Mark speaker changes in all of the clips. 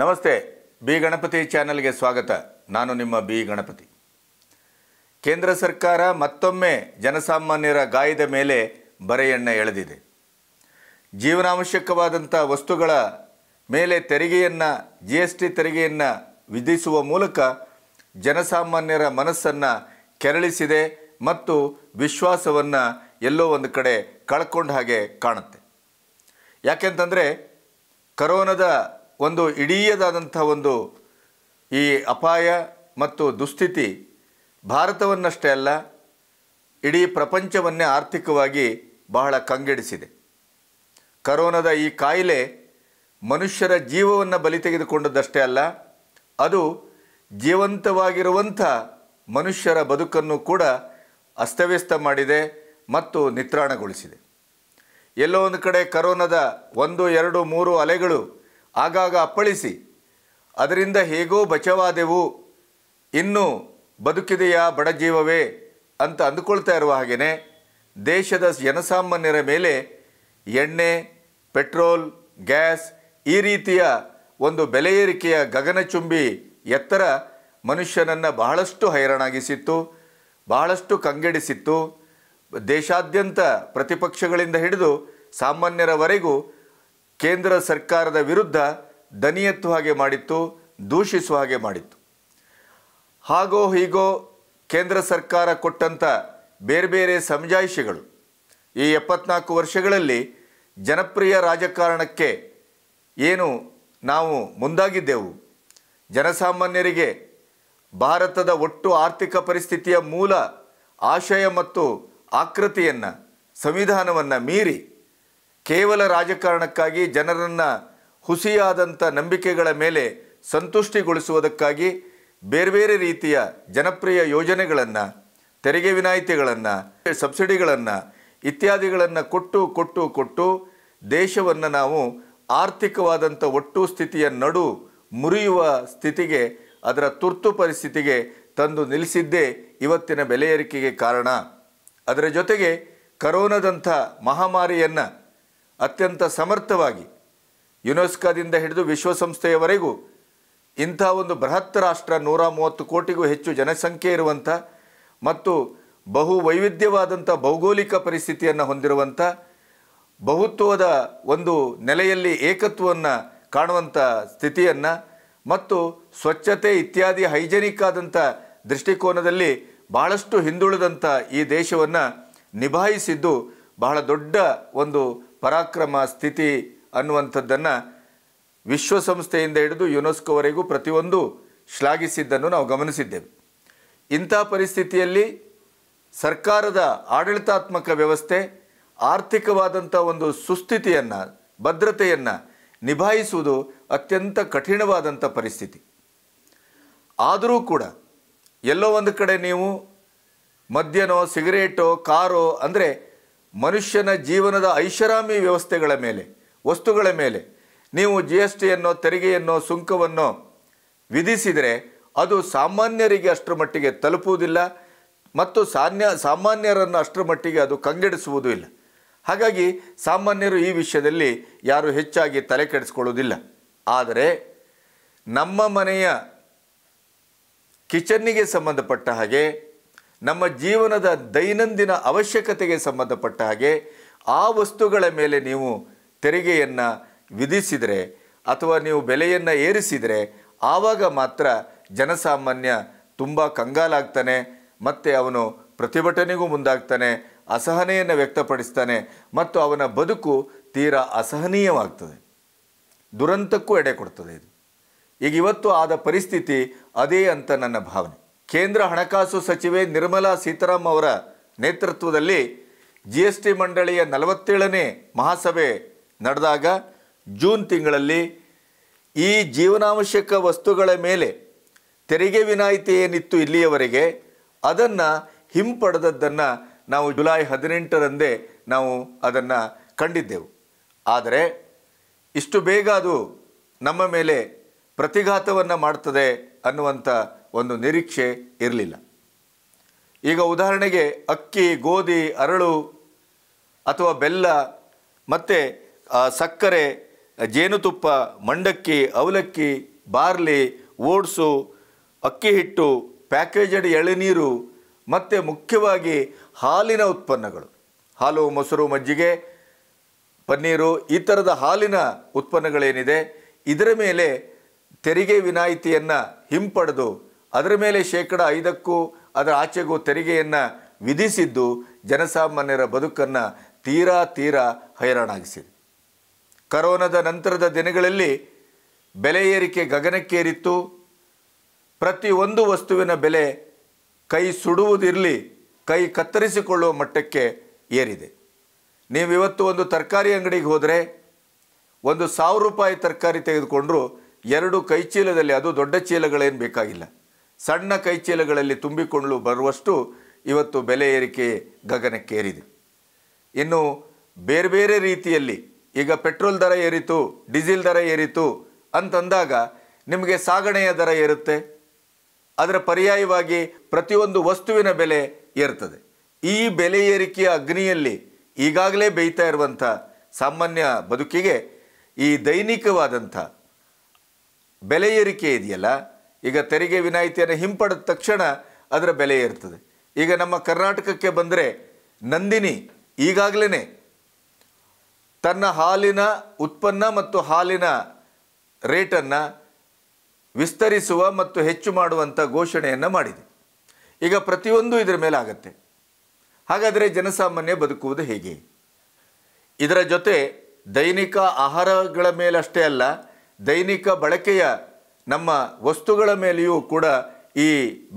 Speaker 1: ನಮಸ್ತೆ ಬಿ ಗಣಪತಿ ಚಾನೆಲ್ಗೆ ಸ್ವಾಗತ ನಾನು ನಿಮ್ಮ ಬಿ ಗಣಪತಿ ಕೇಂದ್ರ ಸರ್ಕಾರ ಮತ್ತೊಮ್ಮೆ ಜನಸಾಮಾನ್ಯರ ಗಾಯದ ಮೇಲೆ ಬರೆಯಣ್ಣ ಎಳೆದಿದೆ ಜೀವನಾವಶ್ಯಕವಾದಂಥ ವಸ್ತುಗಳ ಮೇಲೆ ತೆರಿಗೆಯನ್ನು ಜಿ ಎಸ್ ಟಿ ತೆರಿಗೆಯನ್ನು ವಿಧಿಸುವ ಮೂಲಕ ಜನಸಾಮಾನ್ಯರ ಮನಸ್ಸನ್ನು ಕೆರಳಿಸಿದೆ ಮತ್ತು ವಿಶ್ವಾಸವನ್ನು ಎಲ್ಲೋ ಒಂದು ಕಡೆ ಕಳ್ಕೊಂಡ ಹಾಗೆ ಕಾಣುತ್ತೆ ಯಾಕೆಂತಂದರೆ ಕರೋನದ ಒಂದು ಇಡೀಯದಾದಂಥ ಒಂದು ಈ ಅಪಾಯ ಮತ್ತು ದುಸ್ಥಿತಿ ಭಾರತವನ್ನಷ್ಟೇ ಅಲ್ಲ ಇಡೀ ಪ್ರಪಂಚವನ್ನೇ ಆರ್ಥಿಕವಾಗಿ ಬಹಳ ಕಂಗೆಡಿಸಿದೆ ಕರೋನಾದ ಈ ಕಾಯಿಲೆ ಮನುಷ್ಯರ ಜೀವವನ್ನು ಬಲಿ ತೆಗೆದುಕೊಂಡದ್ದಷ್ಟೇ ಅಲ್ಲ ಅದು ಜೀವಂತವಾಗಿರುವಂಥ ಮನುಷ್ಯರ ಬದುಕನ್ನು ಕೂಡ ಅಸ್ತವ್ಯಸ್ತ ಮಾಡಿದೆ ಮತ್ತು ನಿತ್ರಾಣಗೊಳಿಸಿದೆ ಎಲ್ಲೋ ಒಂದು ಕಡೆ ಕರೋನಾದ ಒಂದು ಎರಡು ಮೂರು ಅಲೆಗಳು ಆಗಾಗ ಅಪ್ಪಳಿಸಿ ಅದರಿಂದ ಹೇಗೋ ಬಚವಾದೆವು ಇನ್ನು ಬದುಕಿದೆಯಾ ಬಡಜೀವವೇ ಅಂತ ಅಂದುಕೊಳ್ತಾ ಇರುವ ಹಾಗೆಯೇ ದೇಶದ ಜನಸಾಮಾನ್ಯರ ಮೇಲೆ ಎಣ್ಣೆ ಪೆಟ್ರೋಲ್ ಗ್ಯಾಸ್ ಈ ರೀತಿಯ ಒಂದು ಬೆಲೆ ಏರಿಕೆಯ ಗಗನಚುಂಬಿ ಎತ್ತರ ಮನುಷ್ಯನನ್ನು ಬಹಳಷ್ಟು ಹೈರಾಣಾಗಿಸಿತ್ತು ಬಹಳಷ್ಟು ಕಂಗೆಡಿಸಿತ್ತು ದೇಶಾದ್ಯಂತ ಪ್ರತಿಪಕ್ಷಗಳಿಂದ ಹಿಡಿದು ಸಾಮಾನ್ಯರವರೆಗೂ ಕೇಂದ್ರ ಸರ್ಕಾರದ ವಿರುದ್ಧ ದನಿಯತ್ತು ಹಾಗೆ ಮಾಡಿತ್ತು ದೂಷಿಸುವ ಹಾಗೆ ಮಾಡಿತ್ತು ಹಾಗೋ ಹೀಗೋ ಕೇಂದ್ರ ಸರ್ಕಾರ ಕೊಟ್ಟಂಥ ಬೇರೆ ಬೇರೆ ಸಮಜಾಯಿಷಿಗಳು ಈ ಎಪ್ಪತ್ನಾಲ್ಕು ವರ್ಷಗಳಲ್ಲಿ ಜನಪ್ರಿಯ ರಾಜಕಾರಣಕ್ಕೆ ಏನು ನಾವು ಮುಂದಾಗಿದ್ದೆವು ಜನಸಾಮಾನ್ಯರಿಗೆ ಭಾರತದ ಒಟ್ಟು ಆರ್ಥಿಕ ಪರಿಸ್ಥಿತಿಯ ಮೂಲ ಆಶಯ ಮತ್ತು ಆಕೃತಿಯನ್ನು ಸಂವಿಧಾನವನ್ನು ಮೀರಿ ಕೇವಲ ರಾಜಕಾರಣಕ್ಕಾಗಿ ಜನರನ್ನು ಹುಸಿಯಾದಂಥ ನಂಬಿಕೆಗಳ ಮೇಲೆ ಸಂತುಷ್ಟಿಗೊಳಿಸುವುದಕ್ಕಾಗಿ ಬೇರೆ ಬೇರೆ ರೀತಿಯ ಜನಪ್ರಿಯ ಯೋಜನೆಗಳನ್ನು ತೆರಿಗೆ ವಿನಾಯಿತಿಗಳನ್ನು ಸಬ್ಸಿಡಿಗಳನ್ನು ಇತ್ಯಾದಿಗಳನ್ನು ಕೊಟ್ಟು ಕೊಟ್ಟು ಕೊಟ್ಟು ದೇಶವನ್ನು ನಾವು ಆರ್ಥಿಕವಾದಂಥ ಒಟ್ಟು ಸ್ಥಿತಿಯ ನಡು ಮುರಿಯುವ ಸ್ಥಿತಿಗೆ ಅದರ ತುರ್ತು ಪರಿಸ್ಥಿತಿಗೆ ತಂದು ನಿಲ್ಲಿಸಿದ್ದೇ ಇವತ್ತಿನ ಬೆಲೆ ಏರಿಕೆಗೆ ಕಾರಣ ಅದರ ಜೊತೆಗೆ ಕರೋನಾದಂಥ ಮಹಾಮಾರಿಯನ್ನು ಅತ್ಯಂತ ಸಮರ್ಥವಾಗಿ ಯುನೆಸ್ಕಾದಿಂದ ಹಿಡಿದು ವಿಶ್ವಸಂಸ್ಥೆಯವರೆಗೂ ಇಂಥ ಒಂದು ಬೃಹತ್ ರಾಷ್ಟ್ರ ನೂರ ಮೂವತ್ತು ಕೋಟಿಗೂ ಹೆಚ್ಚು ಜನಸಂಖ್ಯೆ ಇರುವಂಥ ಮತ್ತು ಬಹು ವೈವಿಧ್ಯವಾದಂಥ ಭೌಗೋಳಿಕ ಪರಿಸ್ಥಿತಿಯನ್ನು ಹೊಂದಿರುವಂಥ ಬಹುತ್ವದ ಒಂದು ನೆಲೆಯಲ್ಲಿ ಏಕತ್ವವನ್ನು ಕಾಣುವಂಥ ಸ್ಥಿತಿಯನ್ನು ಮತ್ತು ಸ್ವಚ್ಛತೆ ಇತ್ಯಾದಿ ಹೈಜೆನಿಕ್ ಆದಂಥ ದೃಷ್ಟಿಕೋನದಲ್ಲಿ ಬಹಳಷ್ಟು ಹಿಂದುಳಿದಂಥ ಈ ದೇಶವನ್ನು ನಿಭಾಯಿಸಿದ್ದು ಬಹಳ ದೊಡ್ಡ ಒಂದು ಪರಾಕ್ರಮ ಸ್ಥಿತಿ ಅನ್ನುವಂಥದ್ದನ್ನು ವಿಶ್ವಸಂಸ್ಥೆಯಿಂದ ಹಿಡಿದು ಯುನೆಸ್ಕೋವರೆಗೂ ಪ್ರತಿಯೊಂದು ಶ್ಲಾಘಿಸಿದ್ದನ್ನು ನಾವು ಗಮನಿಸಿದ್ದೇವೆ ಇಂಥ ಪರಿಸ್ಥಿತಿಯಲ್ಲಿ ಸರ್ಕಾರದ ಆಡಳಿತಾತ್ಮಕ ವ್ಯವಸ್ಥೆ ಆರ್ಥಿಕವಾದಂಥ ಒಂದು ಸುಸ್ಥಿತಿಯನ್ನು ಭದ್ರತೆಯನ್ನು ನಿಭಾಯಿಸುವುದು ಅತ್ಯಂತ ಕಠಿಣವಾದಂಥ ಪರಿಸ್ಥಿತಿ ಆದರೂ ಕೂಡ ಎಲ್ಲೋ ಒಂದು ಕಡೆ ನೀವು ಮದ್ಯನೋ ಸಿಗರೇಟೋ ಕಾರೋ ಅಂದರೆ ಮನುಷ್ಯನ ಜೀವನದ ಐಷಾರಾಮಿ ವ್ಯವಸ್ಥೆಗಳ ಮೇಲೆ ವಸ್ತುಗಳ ಮೇಲೆ ನೀವು ಜಿ ಎಸ್ ಟಿಯನ್ನೋ ತೆರಿಗೆಯನ್ನೋ ಸುಂಕವನ್ನು ವಿಧಿಸಿದರೆ ಅದು ಸಾಮಾನ್ಯರಿಗೆ ಅಷ್ಟರ ಮಟ್ಟಿಗೆ ತಲುಪುವುದಿಲ್ಲ ಮತ್ತು ಸಾನ್ಯ ಸಾಮಾನ್ಯರನ್ನು ಅಷ್ಟರ ಮಟ್ಟಿಗೆ ಅದು ಕಂಗೆಡಿಸುವುದೂ ಇಲ್ಲ ಹಾಗಾಗಿ ಸಾಮಾನ್ಯರು ಈ ವಿಷಯದಲ್ಲಿ ಯಾರು ಹೆಚ್ಚಾಗಿ ತಲೆ ಕೆಡಿಸ್ಕೊಳ್ಳೋದಿಲ್ಲ ಆದರೆ ನಮ್ಮ ಮನೆಯ ಕಿಚನ್ನಿಗೆ ಸಂಬಂಧಪಟ್ಟ ಹಾಗೆ ನಮ್ಮ ಜೀವನದ ದೈನಂದಿನ ಅವಶ್ಯಕತೆಗೆ ಸಂಬಂಧಪಟ್ಟ ಹಾಗೆ ಆ ವಸ್ತುಗಳ ಮೇಲೆ ನೀವು ತೆರಿಗೆಯನ್ನು ವಿಧಿಸಿದರೆ ಅಥವಾ ನೀವು ಬೆಲೆಯನ್ನು ಏರಿಸಿದರೆ ಆವಾಗ ಮಾತ್ರ ಜನಸಾಮಾನ್ಯ ತುಂಬ ಕಂಗಾಲಾಗ್ತಾನೆ ಮತ್ತು ಅವನು ಪ್ರತಿಭಟನೆಗೂ ಮುಂದಾಗ್ತಾನೆ ಅಸಹನೆಯನ್ನು ವ್ಯಕ್ತಪಡಿಸ್ತಾನೆ ಮತ್ತು ಅವನ ಬದುಕು ತೀರಾ ಅಸಹನೀಯವಾಗ್ತದೆ ದುರಂತಕ್ಕೂ ಎಡೆ ಕೊಡ್ತದೆ ಇದು ಈಗ ಇವತ್ತು ಆದ ಪರಿಸ್ಥಿತಿ ಅದೇ ಅಂತ ನನ್ನ ಭಾವನೆ ಕೇಂದ್ರ ಹಣಕಾಸು ಸಚಿವೆ ನಿರ್ಮಲಾ ಸೀತಾರಾಮ್ ಅವರ ನೇತೃತ್ವದಲ್ಲಿ ಜಿ ಎಸ್ ಟಿ ಮಂಡಳಿಯ ನಲವತ್ತೇಳನೇ ಮಹಾಸಭೆ ನಡೆದಾಗ ಜೂನ್ ತಿಂಗಳಲ್ಲಿ ಈ ಜೀವನಾವಶ್ಯಕ ವಸ್ತುಗಳ ಮೇಲೆ ತೆರಿಗೆ ವಿನಾಯಿತಿ ಏನಿತ್ತು ಇಲ್ಲಿಯವರೆಗೆ ಅದನ್ನು ಹಿಂಪಡೆದದ್ದನ್ನು ನಾವು ಜುಲೈ ಹದಿನೆಂಟರಂದೇ ನಾವು ಅದನ್ನು ಕಂಡಿದ್ದೆವು ಆದರೆ ಇಷ್ಟು ಬೇಗ ಅದು ನಮ್ಮ ಮೇಲೆ ಪ್ರತಿಘಾತವನ್ನು ಮಾಡ್ತದೆ ಅನ್ನುವಂಥ ಒಂದು ನಿರೀಕ್ಷೆ ಇರಲಿಲ್ಲ ಈಗ ಉದಾಹರಣೆಗೆ ಅಕ್ಕಿ ಗೋಧಿ ಅರಳು ಅಥವಾ ಬೆಲ್ಲ ಮತ್ತು ಸಕ್ಕರೆ ಜೇನುತುಪ್ಪ ಮಂಡಕ್ಕಿ ಅವಲಕ್ಕಿ ಬಾರ್ಲಿ ಓಟ್ಸು ಅಕ್ಕಿ ಹಿಟ್ಟು ಪ್ಯಾಕೇಜಡ್ ಎಳೆನೀರು ಮತ್ತು ಮುಖ್ಯವಾಗಿ ಹಾಲಿನ ಉತ್ಪನ್ನಗಳು ಹಾಲು ಮೊಸರು ಮಜ್ಜಿಗೆ ಪನ್ನೀರು ಈ ಥರದ ಹಾಲಿನ ಉತ್ಪನ್ನಗಳೇನಿದೆ ಇದರ ಮೇಲೆ ತೆರಿಗೆ ವಿನಾಯಿತಿಯನ್ನು ಹಿಂಪಡೆದು ಅದರ ಮೇಲೆ ಶೇಕಡ ಐದಕ್ಕೂ ಅದರ ಆಚೆಗೂ ತೆರಿಗೆಯನ್ನು ವಿಧಿಸಿದ್ದು ಜನಸಾಮಾನ್ಯರ ಬದುಕನ್ನು ತೀರಾ ತೀರಾ ಹೈರಾಣಾಗಿಸಿದೆ ಕರೋನಾದ ನಂತರದ ದಿನಗಳಲ್ಲಿ ಬೆಲೆ ಏರಿಕೆ ಗಗನಕ್ಕೇರಿತ್ತು ಪ್ರತಿಯೊಂದು ವಸ್ತುವಿನ ಬೆಲೆ ಕೈ ಸುಡುವುದಿರಲಿ ಕೈ ಕತ್ತರಿಸಿಕೊಳ್ಳುವ ಮಟ್ಟಕ್ಕೆ ಏರಿದೆ ನೀವು ಇವತ್ತು ಒಂದು ತರಕಾರಿ ಅಂಗಡಿಗೆ ಹೋದರೆ ಒಂದು ಸಾವಿರ ರೂಪಾಯಿ ತರಕಾರಿ ತೆಗೆದುಕೊಂಡ್ರೂ ಎರಡು ಕೈ ಚೀಲದಲ್ಲಿ ಅದು ದೊಡ್ಡ ಚೀಲಗಳೇನು ಬೇಕಾಗಿಲ್ಲ ಸಣ್ಣ ಕೈಚೀಲಗಳಲ್ಲಿ ತುಂಬಿಕೊಂಡು ಬರುವಷ್ಟು ಇವತ್ತು ಬೆಲೆ ಏರಿಕೆ ಗಗನಕ್ಕೇರಿದೆ ಇನ್ನು ಬೇರೆ ಬೇರೆ ರೀತಿಯಲ್ಲಿ ಈಗ ಪೆಟ್ರೋಲ್ ದರ ಏರಿತು ಡೀಸೆಲ್ ದರ ಏರಿತು ಅಂತಂದಾಗ ನಿಮಗೆ ಸಾಗಣೆಯ ದರ ಏರುತ್ತೆ ಅದರ ಪರ್ಯಾಯವಾಗಿ ಪ್ರತಿಯೊಂದು ವಸ್ತುವಿನ ಬೆಲೆ ಏರ್ತದೆ ಈ ಬೆಲೆ ಏರಿಕೆಯ ಅಗ್ನಿಯಲ್ಲಿ ಈಗಾಗಲೇ ಬೇಯ್ತಾ ಇರುವಂಥ ಸಾಮಾನ್ಯ ಬದುಕಿಗೆ ಈ ದೈನಿಕವಾದಂಥ ಬೆಲೆ ಏರಿಕೆ ಇದೆಯಲ್ಲ ಈಗ ತೆರಿಗೆ ವಿನಾಯಿತಿಯನ್ನು ಹಿಂಪಡೆದ ತಕ್ಷಣ ಅದರ ಬೆಲೆ ಇರ್ತದೆ ಈಗ ನಮ್ಮ ಕರ್ನಾಟಕಕ್ಕೆ ಬಂದರೆ ನಂದಿನಿ ಈಗಾಗಲೇ ತನ್ನ ಹಾಲಿನ ಉತ್ಪನ್ನ ಮತ್ತು ಹಾಲಿನ ರೇಟನ್ನು ವಿಸ್ತರಿಸುವ ಮತ್ತು ಹೆಚ್ಚು ಮಾಡುವಂಥ ಘೋಷಣೆಯನ್ನು ಮಾಡಿದೆ ಈಗ ಪ್ರತಿಯೊಂದು ಇದರ ಮೇಲೆ ಆಗತ್ತೆ ಹಾಗಾದರೆ ಜನಸಾಮಾನ್ಯ ಬದುಕುವುದು ಹೇಗೆ ಇದರ ಜೊತೆ ದೈನಿಕ ಆಹಾರಗಳ ಮೇಲಷ್ಟೇ ಅಲ್ಲ ದೈನಿಕ ಬಳಕೆಯ ನಮ್ಮ ವಸ್ತುಗಳ ಮೇಲೆಯೂ ಕೂಡ ಈ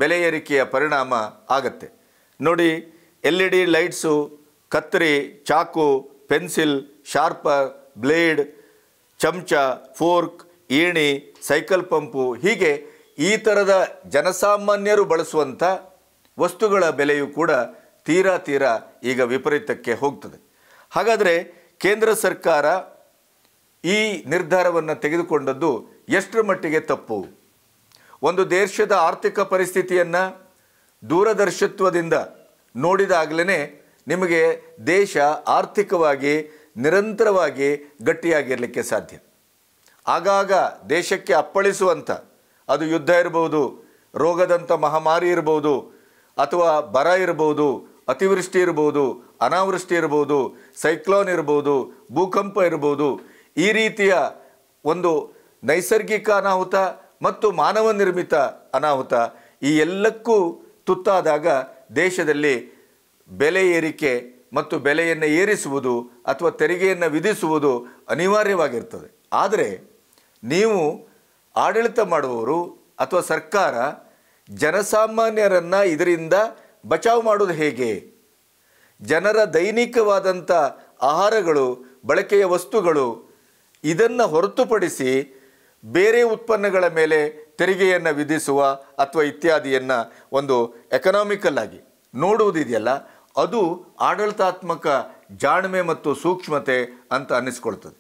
Speaker 1: ಬೆಲೆ ಏರಿಕೆಯ ಪರಿಣಾಮ ಆಗತ್ತೆ ನೋಡಿ ಎಲ್ ಇ ಡಿ ಲೈಟ್ಸು ಕತ್ತರಿ ಚಾಕು ಪೆನ್ಸಿಲ್ ಶಾರ್ಪರ್ ಬ್ಲೇಡ್ ಚಮಚ ಫೋರ್ಕ್ ಏಣಿ ಸೈಕಲ್ ಪಂಪು ಹೀಗೆ ಈ ಥರದ ಜನಸಾಮಾನ್ಯರು ಬಳಸುವಂಥ ವಸ್ತುಗಳ ಬೆಲೆಯೂ ಕೂಡ ತೀರಾ ತೀರಾ ಈಗ ವಿಪರೀತಕ್ಕೆ ಹೋಗ್ತದೆ ಹಾಗಾದರೆ ಕೇಂದ್ರ ಸರ್ಕಾರ ಈ ನಿರ್ಧಾರವನ್ನು ತೆಗೆದುಕೊಂಡದ್ದು ಎಷ್ಟರ ಮಟ್ಟಿಗೆ ತಪ್ಪು ಒಂದು ದೇಶದ ಆರ್ಥಿಕ ಪರಿಸ್ಥಿತಿಯನ್ನು ದೂರದರ್ಶಿತ್ವದಿಂದ ನೋಡಿದಾಗಲೇ ನಿಮಗೆ ದೇಶ ಆರ್ಥಿಕವಾಗಿ ನಿರಂತರವಾಗಿ ಗಟ್ಟಿಯಾಗಿರಲಿಕ್ಕೆ ಸಾಧ್ಯ ಆಗಾಗ ದೇಶಕ್ಕೆ ಅಪ್ಪಳಿಸುವಂಥ ಅದು ಯುದ್ಧ ಇರ್ಬೋದು ರೋಗದಂಥ ಮಹಾಮಾರಿ ಇರ್ಬೋದು ಅಥವಾ ಬರ ಇರ್ಬೋದು ಅತಿವೃಷ್ಟಿ ಇರ್ಬೋದು ಅನಾವೃಷ್ಟಿ ಇರ್ಬೋದು ಸೈಕ್ಲೋನ್ ಇರ್ಬೋದು ಭೂಕಂಪ ಇರ್ಬೋದು ಈ ರೀತಿಯ ಒಂದು ನೈಸರ್ಗಿಕ ಅನಾಹುತ ಮತ್ತು ಮಾನವ ನಿರ್ಮಿತ ಅನಾಹುತ ಈ ಎಲ್ಲಕ್ಕೂ ತುತ್ತಾದಾಗ ದೇಶದಲ್ಲಿ ಬೆಲೆ ಏರಿಕೆ ಮತ್ತು ಬೆಲೆಯನ್ನು ಏರಿಸುವುದು ಅಥವಾ ತೆರಿಗೆಯನ್ನು ವಿಧಿಸುವುದು ಅನಿವಾರ್ಯವಾಗಿರ್ತದೆ ಆದರೆ ನೀವು ಆಡಳಿತ ಮಾಡುವವರು ಅಥವಾ ಸರ್ಕಾರ ಜನಸಾಮಾನ್ಯರನ್ನು ಇದರಿಂದ ಬಚಾವ್ ಮಾಡುವುದು ಹೇಗೆ ಜನರ ದೈನಿಕವಾದಂಥ ಆಹಾರಗಳು ಬಳಕೆಯ ವಸ್ತುಗಳು ಇದನ್ನು ಹೊರತುಪಡಿಸಿ ಬೇರೆ ಉತ್ಪನ್ನಗಳ ಮೇಲೆ ತೆರಿಗೆಯನ್ನು ವಿಧಿಸುವ ಅಥವಾ ಇತ್ಯಾದಿಯನ್ನು ಒಂದು ಎಕನಾಮಿಕಲ್ ಆಗಿ ನೋಡುವುದಿದೆಯಲ್ಲ ಅದು ಆಡಳಿತಾತ್ಮಕ ಜಾಣ್ಮೆ ಮತ್ತು ಸೂಕ್ಷ್ಮತೆ ಅಂತ ಅನ್ನಿಸ್ಕೊಳ್ತದೆ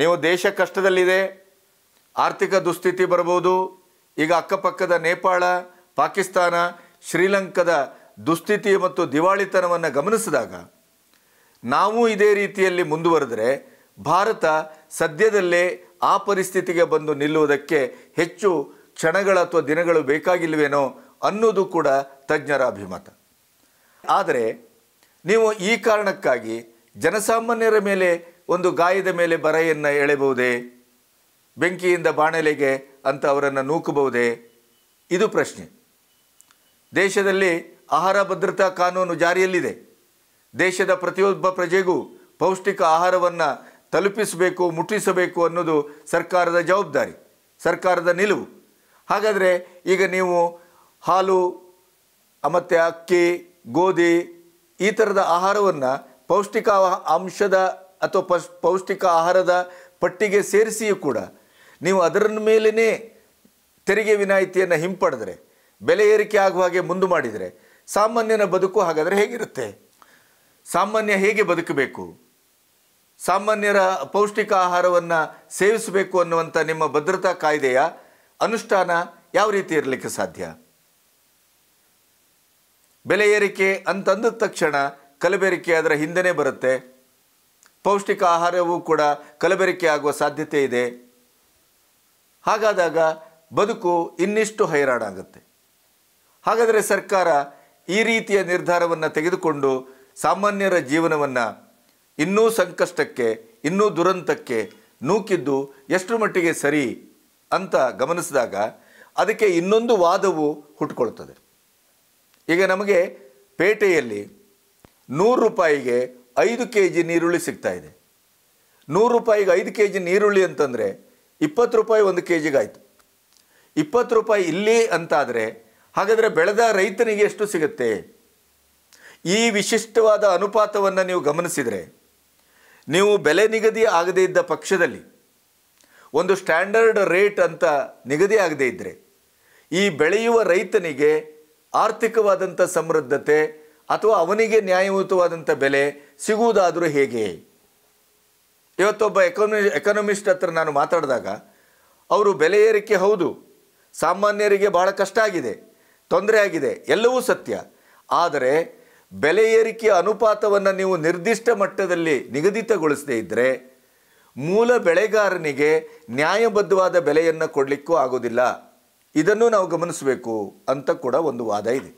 Speaker 1: ನೀವು ದೇಶ ಕಷ್ಟದಲ್ಲಿದೆ ಆರ್ಥಿಕ ದುಸ್ಥಿತಿ ಬರಬಹುದು ಈಗ ಅಕ್ಕಪಕ್ಕದ ನೇಪಾಳ ಪಾಕಿಸ್ತಾನ ಶ್ರೀಲಂಕಾದ ದುಸ್ಥಿತಿ ಮತ್ತು ದಿವಾಳಿತನವನ್ನು ಗಮನಿಸಿದಾಗ ನಾವು ಇದೇ ರೀತಿಯಲ್ಲಿ ಮುಂದುವರೆದರೆ ಭಾರತ ಸದ್ಯದಲ್ಲೇ ಆ ಪರಿಸ್ಥಿತಿಗೆ ಬಂದು ನಿಲ್ಲುವುದಕ್ಕೆ ಹೆಚ್ಚು ಕ್ಷಣಗಳು ಅಥವಾ ದಿನಗಳು ಬೇಕಾಗಿಲ್ವೇನೋ ಅನ್ನೋದು ಕೂಡ ತಜ್ಞರ ಅಭಿಮತ ಆದರೆ ನೀವು ಈ ಕಾರಣಕ್ಕಾಗಿ ಜನಸಾಮಾನ್ಯರ ಮೇಲೆ ಒಂದು ಗಾಯದ ಮೇಲೆ ಬರೆಯನ್ನು ಎಳೆಬಹುದೇ ಬೆಂಕಿಯಿಂದ ಬಾಣಲೆಗೆ ಅಂತ ಅವರನ್ನು ನೂಕಬಹುದೇ ಇದು ಪ್ರಶ್ನೆ ದೇಶದಲ್ಲಿ ಆಹಾರ ಭದ್ರತಾ ಕಾನೂನು ಜಾರಿಯಲ್ಲಿದೆ ದೇಶದ ಪ್ರತಿಯೊಬ್ಬ ಪ್ರಜೆಗೂ ಪೌಷ್ಟಿಕ ಆಹಾರವನ್ನು ತಲುಪಿಸಬೇಕು ಮುಟ್ಟಿಸಬೇಕು ಅನ್ನೋದು ಸರ್ಕಾರದ ಜವಾಬ್ದಾರಿ ಸರ್ಕಾರದ ನಿಲುವು ಹಾಗಾದರೆ ಈಗ ನೀವು ಹಾಲು ಮತ್ತು ಅಕ್ಕಿ ಗೋಧಿ ಈ ಥರದ ಆಹಾರವನ್ನು ಪೌಷ್ಟಿಕ ಅಂಶದ ಅಥವಾ ಪಶ್ ಪೌಷ್ಟಿಕ ಆಹಾರದ ಪಟ್ಟಿಗೆ ಸೇರಿಸಿಯೂ ಕೂಡ ನೀವು ಅದರ ಮೇಲೇ ತೆರಿಗೆ ವಿನಾಯಿತಿಯನ್ನು ಹಿಂಪಡೆದ್ರೆ ಬೆಲೆ ಏರಿಕೆ ಆಗುವ ಹಾಗೆ ಮುಂದೆ ಮಾಡಿದರೆ ಸಾಮಾನ್ಯನ ಬದುಕು ಹಾಗಾದರೆ ಹೇಗಿರುತ್ತೆ ಸಾಮಾನ್ಯ ಹೇಗೆ ಬದುಕಬೇಕು ಸಾಮಾನ್ಯರ ಪೌಷ್ಟಿಕ ಆಹಾರವನ್ನು ಸೇವಿಸಬೇಕು ಅನ್ನುವಂಥ ನಿಮ್ಮ ಭದ್ರತಾ ಕಾಯ್ದೆಯ ಅನುಷ್ಠಾನ ಯಾವ ರೀತಿ ಇರಲಿಕ್ಕೆ ಸಾಧ್ಯ ಬೆಲೆ ಏರಿಕೆ ಅಂತಂದ ತಕ್ಷಣ ಕಲಬೆರಿಕೆ ಅದರ ಹಿಂದೆನೇ ಬರುತ್ತೆ ಪೌಷ್ಟಿಕ ಆಹಾರವೂ ಕೂಡ ಕಲಬೆರಿಕೆ ಆಗುವ ಸಾಧ್ಯತೆ ಇದೆ ಹಾಗಾದಾಗ ಬದುಕು ಇನ್ನಿಷ್ಟು ಹೈರಾಣಾಗುತ್ತೆ ಹಾಗಾದರೆ ಸರ್ಕಾರ ಈ ರೀತಿಯ ನಿರ್ಧಾರವನ್ನು ತೆಗೆದುಕೊಂಡು ಸಾಮಾನ್ಯರ ಜೀವನವನ್ನು ಇನ್ನೂ ಸಂಕಷ್ಟಕ್ಕೆ ಇನ್ನೂ ದುರಂತಕ್ಕೆ ನೂಕಿದ್ದು ಎಷ್ಟು ಮಟ್ಟಿಗೆ ಸರಿ ಅಂತ ಗಮನಿಸಿದಾಗ ಅದಕ್ಕೆ ಇನ್ನೊಂದು ವಾದವು ಹುಟ್ಟುಕೊಳ್ತದೆ ಈಗ ನಮಗೆ ಪೇಟೆಯಲ್ಲಿ ನೂರು ರೂಪಾಯಿಗೆ ಐದು ಕೆ ಜಿ ನೀರುಳ್ಳಿ ಸಿಗ್ತಾ ಇದೆ ನೂರು ರೂಪಾಯಿಗೆ ಐದು ಕೆ ಜಿ ನೀರುಳ್ಳಿ ಅಂತಂದರೆ ಇಪ್ಪತ್ತು ರೂಪಾಯಿ ಒಂದು ಕೆ ಜಿಗಾಯಿತು ಇಪ್ಪತ್ತು ರೂಪಾಯಿ ಇಲ್ಲಿ ಅಂತಾದರೆ ಹಾಗಾದರೆ ಬೆಳೆದ ರೈತನಿಗೆ ಎಷ್ಟು ಸಿಗುತ್ತೆ ಈ ವಿಶಿಷ್ಟವಾದ ಅನುಪಾತವನ್ನು ನೀವು ಗಮನಿಸಿದರೆ ನೀವು ಬೆಲೆ ನಿಗದಿ ಆಗದೇ ಇದ್ದ ಪಕ್ಷದಲ್ಲಿ ಒಂದು ಸ್ಟ್ಯಾಂಡರ್ಡ್ ರೇಟ್ ಅಂತ ನಿಗದಿ ಆಗದೇ ಇದ್ದರೆ ಈ ಬೆಳೆಯುವ ರೈತನಿಗೆ ಆರ್ಥಿಕವಾದಂಥ ಸಮೃದ್ಧತೆ ಅಥವಾ ಅವನಿಗೆ ನ್ಯಾಯಯುತವಾದಂಥ ಬೆಲೆ ಸಿಗುವುದಾದರೂ ಹೇಗೆ ಇವತ್ತೊಬ್ಬ ಎಕನಮಿ ಎಕನಾಮಿಸ್ಟ್ ಹತ್ರ ನಾನು ಮಾತಾಡಿದಾಗ ಅವರು ಬೆಲೆ ಏರಿಕೆ ಹೌದು ಸಾಮಾನ್ಯರಿಗೆ ಭಾಳ ಕಷ್ಟ ಆಗಿದೆ ತೊಂದರೆ ಆಗಿದೆ ಎಲ್ಲವೂ ಸತ್ಯ ಆದರೆ ಬೆಲೆ ಏರಿಕೆ ಅನುಪಾತವನ್ನು ನೀವು ನಿರ್ದಿಷ್ಟ ಮಟ್ಟದಲ್ಲಿ ನಿಗದಿತಗೊಳಿಸದೇ ಇದ್ದರೆ ಮೂಲ ಬೆಳೆಗಾರನಿಗೆ ನ್ಯಾಯಬದ್ಧವಾದ ಬೆಲೆಯನ್ನು ಕೊಡಲಿಕ್ಕೂ ಆಗೋದಿಲ್ಲ ಇದನ್ನು ನಾವು ಗಮನಿಸಬೇಕು ಅಂತ ಕೂಡ ಒಂದು ವಾದ ಇದೆ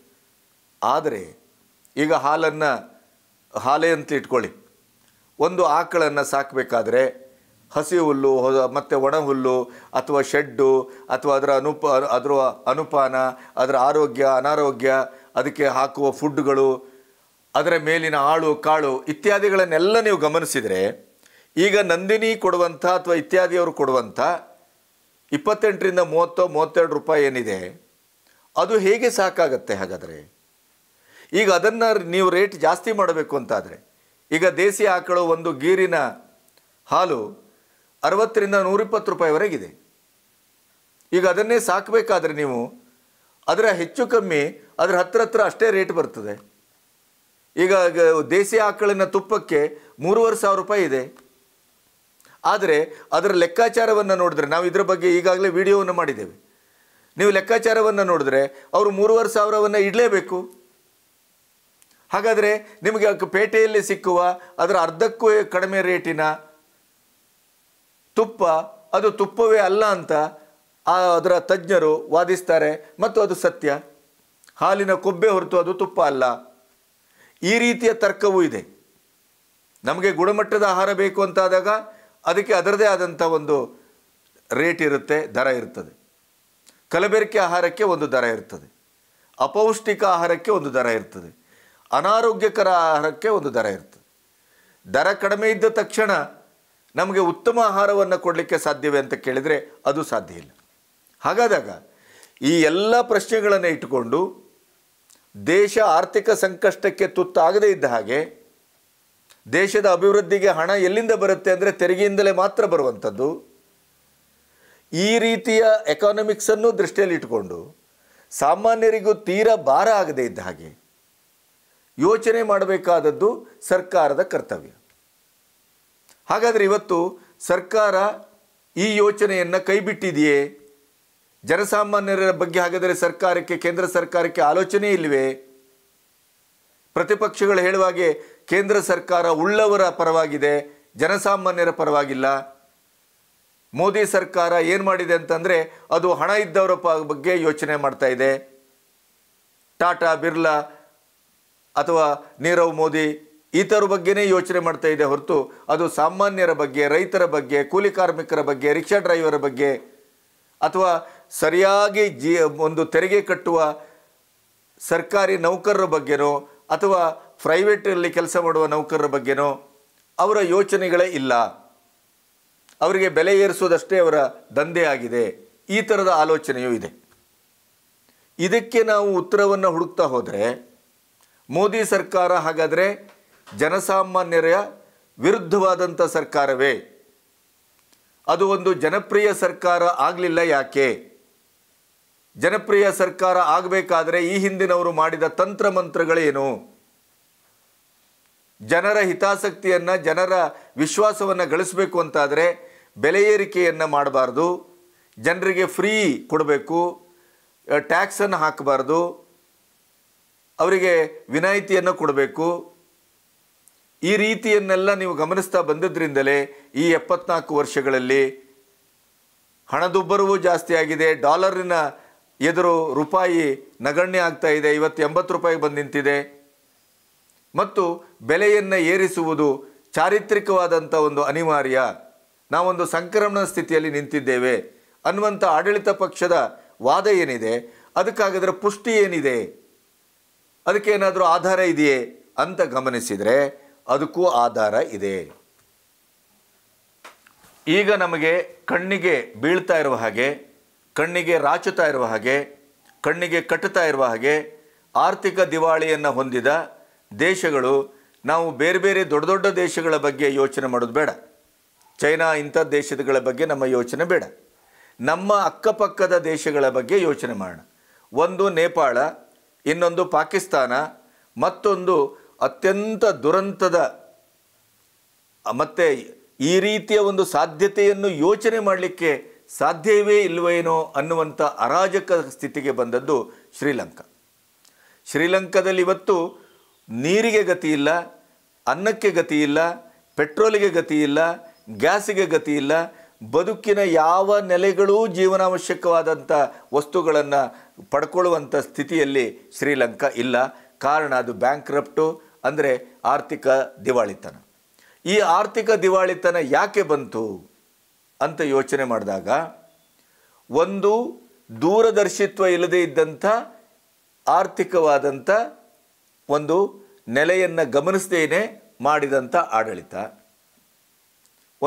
Speaker 1: ಆದರೆ ಈಗ ಹಾಲನ್ನು ಹಾಲೆ ಅಂತ ಇಟ್ಕೊಳ್ಳಿ ಒಂದು ಆಕಳನ್ನು ಸಾಕಬೇಕಾದ್ರೆ ಹಸಿ ಹುಲ್ಲು ಮತ್ತು ಒಣ ಹುಲ್ಲು ಅಥವಾ ಶೆಡ್ಡು ಅಥವಾ ಅದರ ಅನುಪ ಅದರ ಅನುಪಾನ ಅದರ ಆರೋಗ್ಯ ಅನಾರೋಗ್ಯ ಅದಕ್ಕೆ ಹಾಕುವ ಫುಡ್ಗಳು ಅದರ ಮೇಲಿನ ಆಳು ಕಾಳು ಇತ್ಯಾದಿಗಳನ್ನೆಲ್ಲ ನೀವು ಗಮನಿಸಿದರೆ ಈಗ ನಂದಿನಿ ಕೊಡುವಂಥ ಅಥವಾ ಇತ್ಯಾದಿಯವರು ಕೊಡುವಂಥ ಇಪ್ಪತ್ತೆಂಟರಿಂದ ಮೂವತ್ತೋ ಮೂವತ್ತೆರಡು ರೂಪಾಯಿ ಏನಿದೆ ಅದು ಹೇಗೆ ಸಾಕಾಗತ್ತೆ ಹಾಗಾದರೆ ಈಗ ಅದನ್ನು ನೀವು ರೇಟ್ ಜಾಸ್ತಿ ಮಾಡಬೇಕು ಅಂತಾದರೆ ಈಗ ದೇಸಿ ಆಕಳು ಒಂದು ಗೀರಿನ ಹಾಲು ಅರವತ್ತರಿಂದ ನೂರಿಪ್ಪತ್ತು ರೂಪಾಯಿವರೆಗಿದೆ ಈಗ ಅದನ್ನೇ ಸಾಕಬೇಕಾದ್ರೆ ನೀವು ಅದರ ಹೆಚ್ಚು ಕಮ್ಮಿ ಅದರ ಹತ್ರ ಹತ್ರ ಅಷ್ಟೇ ರೇಟ್ ಬರ್ತದೆ ಈಗ ದೇಸಿ ಆಕಳಿನ ತುಪ್ಪಕ್ಕೆ ಮೂರುವರೆ ಸಾವಿರ ರೂಪಾಯಿ ಇದೆ ಆದರೆ ಅದರ ಲೆಕ್ಕಾಚಾರವನ್ನು ನೋಡಿದ್ರೆ ನಾವು ಇದರ ಬಗ್ಗೆ ಈಗಾಗಲೇ ವಿಡಿಯೋವನ್ನು ಮಾಡಿದ್ದೇವೆ ನೀವು ಲೆಕ್ಕಾಚಾರವನ್ನು ನೋಡಿದ್ರೆ ಅವರು ಮೂರುವರೆ ಸಾವಿರವನ್ನು ಇಡಲೇಬೇಕು ಹಾಗಾದರೆ ನಿಮಗೆ ಪೇಟೆಯಲ್ಲಿ ಸಿಕ್ಕುವ ಅದರ ಅರ್ಧಕ್ಕೂ ಕಡಿಮೆ ರೇಟಿನ ತುಪ್ಪ ಅದು ತುಪ್ಪವೇ ಅಲ್ಲ ಅಂತ ಅದರ ತಜ್ಞರು ವಾದಿಸ್ತಾರೆ ಮತ್ತು ಅದು ಸತ್ಯ ಹಾಲಿನ ಕೊಬ್ಬೆ ಹೊರತು ಅದು ತುಪ್ಪ ಅಲ್ಲ ಈ ರೀತಿಯ ತರ್ಕವೂ ಇದೆ ನಮಗೆ ಗುಣಮಟ್ಟದ ಆಹಾರ ಬೇಕು ಅಂತಾದಾಗ ಅದಕ್ಕೆ ಅದರದೇ ಆದಂಥ ಒಂದು ರೇಟ್ ಇರುತ್ತೆ ದರ ಇರ್ತದೆ ಕಲಬೆರಕೆ ಆಹಾರಕ್ಕೆ ಒಂದು ದರ ಇರ್ತದೆ ಅಪೌಷ್ಟಿಕ ಆಹಾರಕ್ಕೆ ಒಂದು ದರ ಇರ್ತದೆ ಅನಾರೋಗ್ಯಕರ ಆಹಾರಕ್ಕೆ ಒಂದು ದರ ಇರ್ತದೆ ದರ ಕಡಿಮೆ ಇದ್ದ ತಕ್ಷಣ ನಮಗೆ ಉತ್ತಮ ಆಹಾರವನ್ನು ಕೊಡಲಿಕ್ಕೆ ಸಾಧ್ಯವೇ ಅಂತ ಕೇಳಿದರೆ ಅದು ಸಾಧ್ಯ ಇಲ್ಲ ಹಾಗಾದಾಗ ಈ ಎಲ್ಲ ಪ್ರಶ್ನೆಗಳನ್ನು ಇಟ್ಟುಕೊಂಡು ದೇಶ ಆರ್ಥಿಕ ಸಂಕಷ್ಟಕ್ಕೆ ತುತ್ತಾಗದೇ ಇದ್ದ ಹಾಗೆ ದೇಶದ ಅಭಿವೃದ್ಧಿಗೆ ಹಣ ಎಲ್ಲಿಂದ ಬರುತ್ತೆ ಅಂದರೆ ತೆರಿಗೆಯಿಂದಲೇ ಮಾತ್ರ ಬರುವಂಥದ್ದು ಈ ರೀತಿಯ ಎಕಾನಮಿಕ್ಸನ್ನು ದೃಷ್ಟಿಯಲ್ಲಿ ಇಟ್ಕೊಂಡು ಸಾಮಾನ್ಯರಿಗೂ ತೀರ ಭಾರ ಆಗದೇ ಇದ್ದ ಹಾಗೆ ಯೋಚನೆ ಮಾಡಬೇಕಾದದ್ದು ಸರ್ಕಾರದ ಕರ್ತವ್ಯ ಹಾಗಾದರೆ ಇವತ್ತು ಸರ್ಕಾರ ಈ ಯೋಚನೆಯನ್ನು ಕೈಬಿಟ್ಟಿದೆಯೇ ಜನಸಾಮಾನ್ಯರ ಬಗ್ಗೆ ಹಾಗಾದರೆ ಸರ್ಕಾರಕ್ಕೆ ಕೇಂದ್ರ ಸರ್ಕಾರಕ್ಕೆ ಆಲೋಚನೆ ಇಲ್ಲವೇ ಪ್ರತಿಪಕ್ಷಗಳು ಹೇಳುವಾಗೆ ಕೇಂದ್ರ ಸರ್ಕಾರ ಉಳ್ಳವರ ಪರವಾಗಿದೆ ಜನಸಾಮಾನ್ಯರ ಪರವಾಗಿಲ್ಲ ಮೋದಿ ಸರ್ಕಾರ ಏನು ಮಾಡಿದೆ ಅಂತಂದರೆ ಅದು ಹಣ ಇದ್ದವರ ಬಗ್ಗೆ ಯೋಚನೆ ಮಾಡ್ತಾ ಇದೆ ಟಾಟಾ ಬಿರ್ಲಾ ಅಥವಾ ನೀರವ್ ಮೋದಿ ಈ ಥರ ಬಗ್ಗೆನೇ ಯೋಚನೆ ಮಾಡ್ತಾ ಇದೆ ಹೊರತು ಅದು ಸಾಮಾನ್ಯರ ಬಗ್ಗೆ ರೈತರ ಬಗ್ಗೆ ಕೂಲಿ ಕಾರ್ಮಿಕರ ಬಗ್ಗೆ ರಿಕ್ಷಾ ಡ್ರೈವರ ಬಗ್ಗೆ ಅಥವಾ ಸರಿಯಾಗಿ ಜಿ ಒಂದು ತೆರಿಗೆ ಕಟ್ಟುವ ಸರ್ಕಾರಿ ನೌಕರರ ಬಗ್ಗೆನೋ ಅಥವಾ ಪ್ರೈವೇಟಲ್ಲಿ ಕೆಲಸ ಮಾಡುವ ನೌಕರರ ಬಗ್ಗೆನೋ ಅವರ ಯೋಚನೆಗಳೇ ಇಲ್ಲ ಅವರಿಗೆ ಬೆಲೆ ಏರಿಸೋದಷ್ಟೇ ಅವರ ದಂಧೆ ಆಗಿದೆ ಈ ಥರದ ಆಲೋಚನೆಯೂ ಇದೆ ಇದಕ್ಕೆ ನಾವು ಉತ್ತರವನ್ನು ಹುಡುಕ್ತಾ ಹೋದರೆ ಮೋದಿ ಸರ್ಕಾರ ಹಾಗಾದರೆ ಜನಸಾಮಾನ್ಯರ ವಿರುದ್ಧವಾದಂಥ ಸರ್ಕಾರವೇ ಅದು ಒಂದು ಜನಪ್ರಿಯ ಸರ್ಕಾರ ಆಗಲಿಲ್ಲ ಯಾಕೆ ಜನಪ್ರಿಯ ಸರ್ಕಾರ ಆಗಬೇಕಾದರೆ ಈ ಹಿಂದಿನವರು ಮಾಡಿದ ತಂತ್ರ ಮಂತ್ರಗಳೇನು ಜನರ ಹಿತಾಸಕ್ತಿಯನ್ನು ಜನರ ವಿಶ್ವಾಸವನ್ನು ಗಳಿಸಬೇಕು ಅಂತಾದರೆ ಬೆಲೆ ಏರಿಕೆಯನ್ನು ಮಾಡಬಾರ್ದು ಜನರಿಗೆ ಫ್ರೀ ಕೊಡಬೇಕು ಟ್ಯಾಕ್ಸನ್ನು ಹಾಕಬಾರ್ದು ಅವರಿಗೆ ವಿನಾಯಿತಿಯನ್ನು ಕೊಡಬೇಕು ಈ ರೀತಿಯನ್ನೆಲ್ಲ ನೀವು ಗಮನಿಸ್ತಾ ಬಂದಿದ್ದರಿಂದಲೇ ಈ ಎಪ್ಪತ್ನಾಲ್ಕು ವರ್ಷಗಳಲ್ಲಿ ಹಣದುಬ್ಬರವೂ ಜಾಸ್ತಿ ಆಗಿದೆ ಡಾಲರಿನ ಎದುರು ರೂಪಾಯಿ ನಗಣ್ಯ ಆಗ್ತಾ ಇದೆ ಇವತ್ತು ಎಂಬತ್ತು ರೂಪಾಯಿ ಬಂದು ನಿಂತಿದೆ ಮತ್ತು ಬೆಲೆಯನ್ನು ಏರಿಸುವುದು ಚಾರಿತ್ರಿಕವಾದಂಥ ಒಂದು ಅನಿವಾರ್ಯ ನಾವೊಂದು ಸಂಕ್ರಮಣ ಸ್ಥಿತಿಯಲ್ಲಿ ನಿಂತಿದ್ದೇವೆ ಅನ್ನುವಂಥ ಆಡಳಿತ ಪಕ್ಷದ ವಾದ ಏನಿದೆ ಅದಕ್ಕಾಗಿದ್ರೆ ಪುಷ್ಟಿ ಏನಿದೆ ಅದಕ್ಕೇನಾದರೂ ಆಧಾರ ಇದೆಯೇ ಅಂತ ಗಮನಿಸಿದರೆ ಅದಕ್ಕೂ ಆಧಾರ ಇದೆ ಈಗ ನಮಗೆ ಕಣ್ಣಿಗೆ ಬೀಳ್ತಾ ಇರುವ ಹಾಗೆ ಕಣ್ಣಿಗೆ ರಾಚುತ್ತಾ ಇರುವ ಹಾಗೆ ಕಣ್ಣಿಗೆ ಕಟ್ಟುತ್ತಾ ಇರುವ ಹಾಗೆ ಆರ್ಥಿಕ ದಿವಾಳಿಯನ್ನು ಹೊಂದಿದ ದೇಶಗಳು ನಾವು ಬೇರೆ ಬೇರೆ ದೊಡ್ಡ ದೊಡ್ಡ ದೇಶಗಳ ಬಗ್ಗೆ ಯೋಚನೆ ಮಾಡೋದು ಬೇಡ ಚೈನಾ ಇಂಥ ದೇಶಗಳ ಬಗ್ಗೆ ನಮ್ಮ ಯೋಚನೆ ಬೇಡ ನಮ್ಮ ಅಕ್ಕಪಕ್ಕದ ದೇಶಗಳ ಬಗ್ಗೆ ಯೋಚನೆ ಮಾಡೋಣ ಒಂದು ನೇಪಾಳ ಇನ್ನೊಂದು ಪಾಕಿಸ್ತಾನ ಮತ್ತೊಂದು ಅತ್ಯಂತ ದುರಂತದ ಮತ್ತು ಈ ರೀತಿಯ ಒಂದು ಸಾಧ್ಯತೆಯನ್ನು ಯೋಚನೆ ಮಾಡಲಿಕ್ಕೆ ಸಾಧ್ಯವೇ ಇಲ್ಲವೇನೋ ಅನ್ನುವಂಥ ಅರಾಜಕ ಸ್ಥಿತಿಗೆ ಬಂದದ್ದು ಶ್ರೀಲಂಕಾ ಶ್ರೀಲಂಕಾದಲ್ಲಿ ಇವತ್ತು ನೀರಿಗೆ ಗತಿ ಇಲ್ಲ ಅನ್ನಕ್ಕೆ ಗತಿ ಇಲ್ಲ ಪೆಟ್ರೋಲಿಗೆ ಗತಿ ಇಲ್ಲ ಗ್ಯಾಸಿಗೆ ಗತಿ ಇಲ್ಲ ಬದುಕಿನ ಯಾವ ನೆಲೆಗಳೂ ಜೀವನಾವಶ್ಯಕವಾದಂಥ ವಸ್ತುಗಳನ್ನು ಪಡ್ಕೊಳ್ಳುವಂಥ ಸ್ಥಿತಿಯಲ್ಲಿ ಶ್ರೀಲಂಕಾ ಇಲ್ಲ ಕಾರಣ ಅದು ಬ್ಯಾಂಕ್ರಪ್ಟು ಅಂದರೆ ಆರ್ಥಿಕ ದಿವಾಳಿತನ ಈ ಆರ್ಥಿಕ ದಿವಾಳಿತನ ಯಾಕೆ ಬಂತು ಅಂತ ಯೋಚನೆ ಮಾಡಿದಾಗ ಒಂದು ದೂರದರ್ಶಿತ್ವ ಇಲ್ಲದೇ ಇದ್ದಂಥ ಆರ್ಥಿಕವಾದಂಥ ಒಂದು ನೆಲೆಯನ್ನು ಗಮನಿಸದೇನೆ ಮಾಡಿದಂಥ ಆಡಳಿತ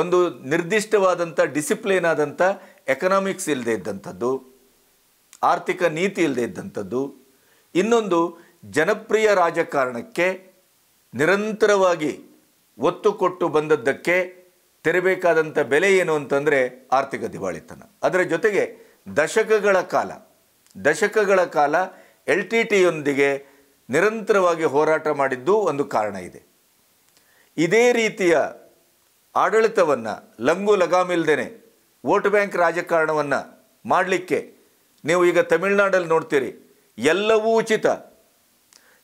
Speaker 1: ಒಂದು ನಿರ್ದಿಷ್ಟವಾದಂಥ ಡಿಸಿಪ್ಲಿನ್ ಆದಂಥ ಎಕನಾಮಿಕ್ಸ್ ಇಲ್ಲದೆ ಇದ್ದಂಥದ್ದು ಆರ್ಥಿಕ ನೀತಿ ಇಲ್ಲದೆ ಇದ್ದಂಥದ್ದು ಇನ್ನೊಂದು ಜನಪ್ರಿಯ ರಾಜಕಾರಣಕ್ಕೆ ನಿರಂತರವಾಗಿ ಒತ್ತು ಕೊಟ್ಟು ಬಂದದ್ದಕ್ಕೆ ತೆರಬೇಕಾದಂಥ ಬೆಲೆ ಏನು ಅಂತಂದರೆ ಆರ್ಥಿಕ ದಿವಾಳಿತನ ಅದರ ಜೊತೆಗೆ ದಶಕಗಳ ಕಾಲ ದಶಕಗಳ ಕಾಲ ಎಲ್ ಟಿ ಟಿಯೊಂದಿಗೆ ನಿರಂತರವಾಗಿ ಹೋರಾಟ ಮಾಡಿದ್ದು ಒಂದು ಕಾರಣ ಇದೆ ಇದೇ ರೀತಿಯ ಆಡಳಿತವನ್ನು ಲಂಗು ಲಗಾಮಿಲ್ದೇನೆ ವೋಟ್ ಬ್ಯಾಂಕ್ ರಾಜಕಾರಣವನ್ನು ಮಾಡಲಿಕ್ಕೆ ನೀವು ಈಗ ತಮಿಳ್ನಾಡಲ್ಲಿ ನೋಡ್ತೀರಿ ಎಲ್ಲವೂ ಉಚಿತ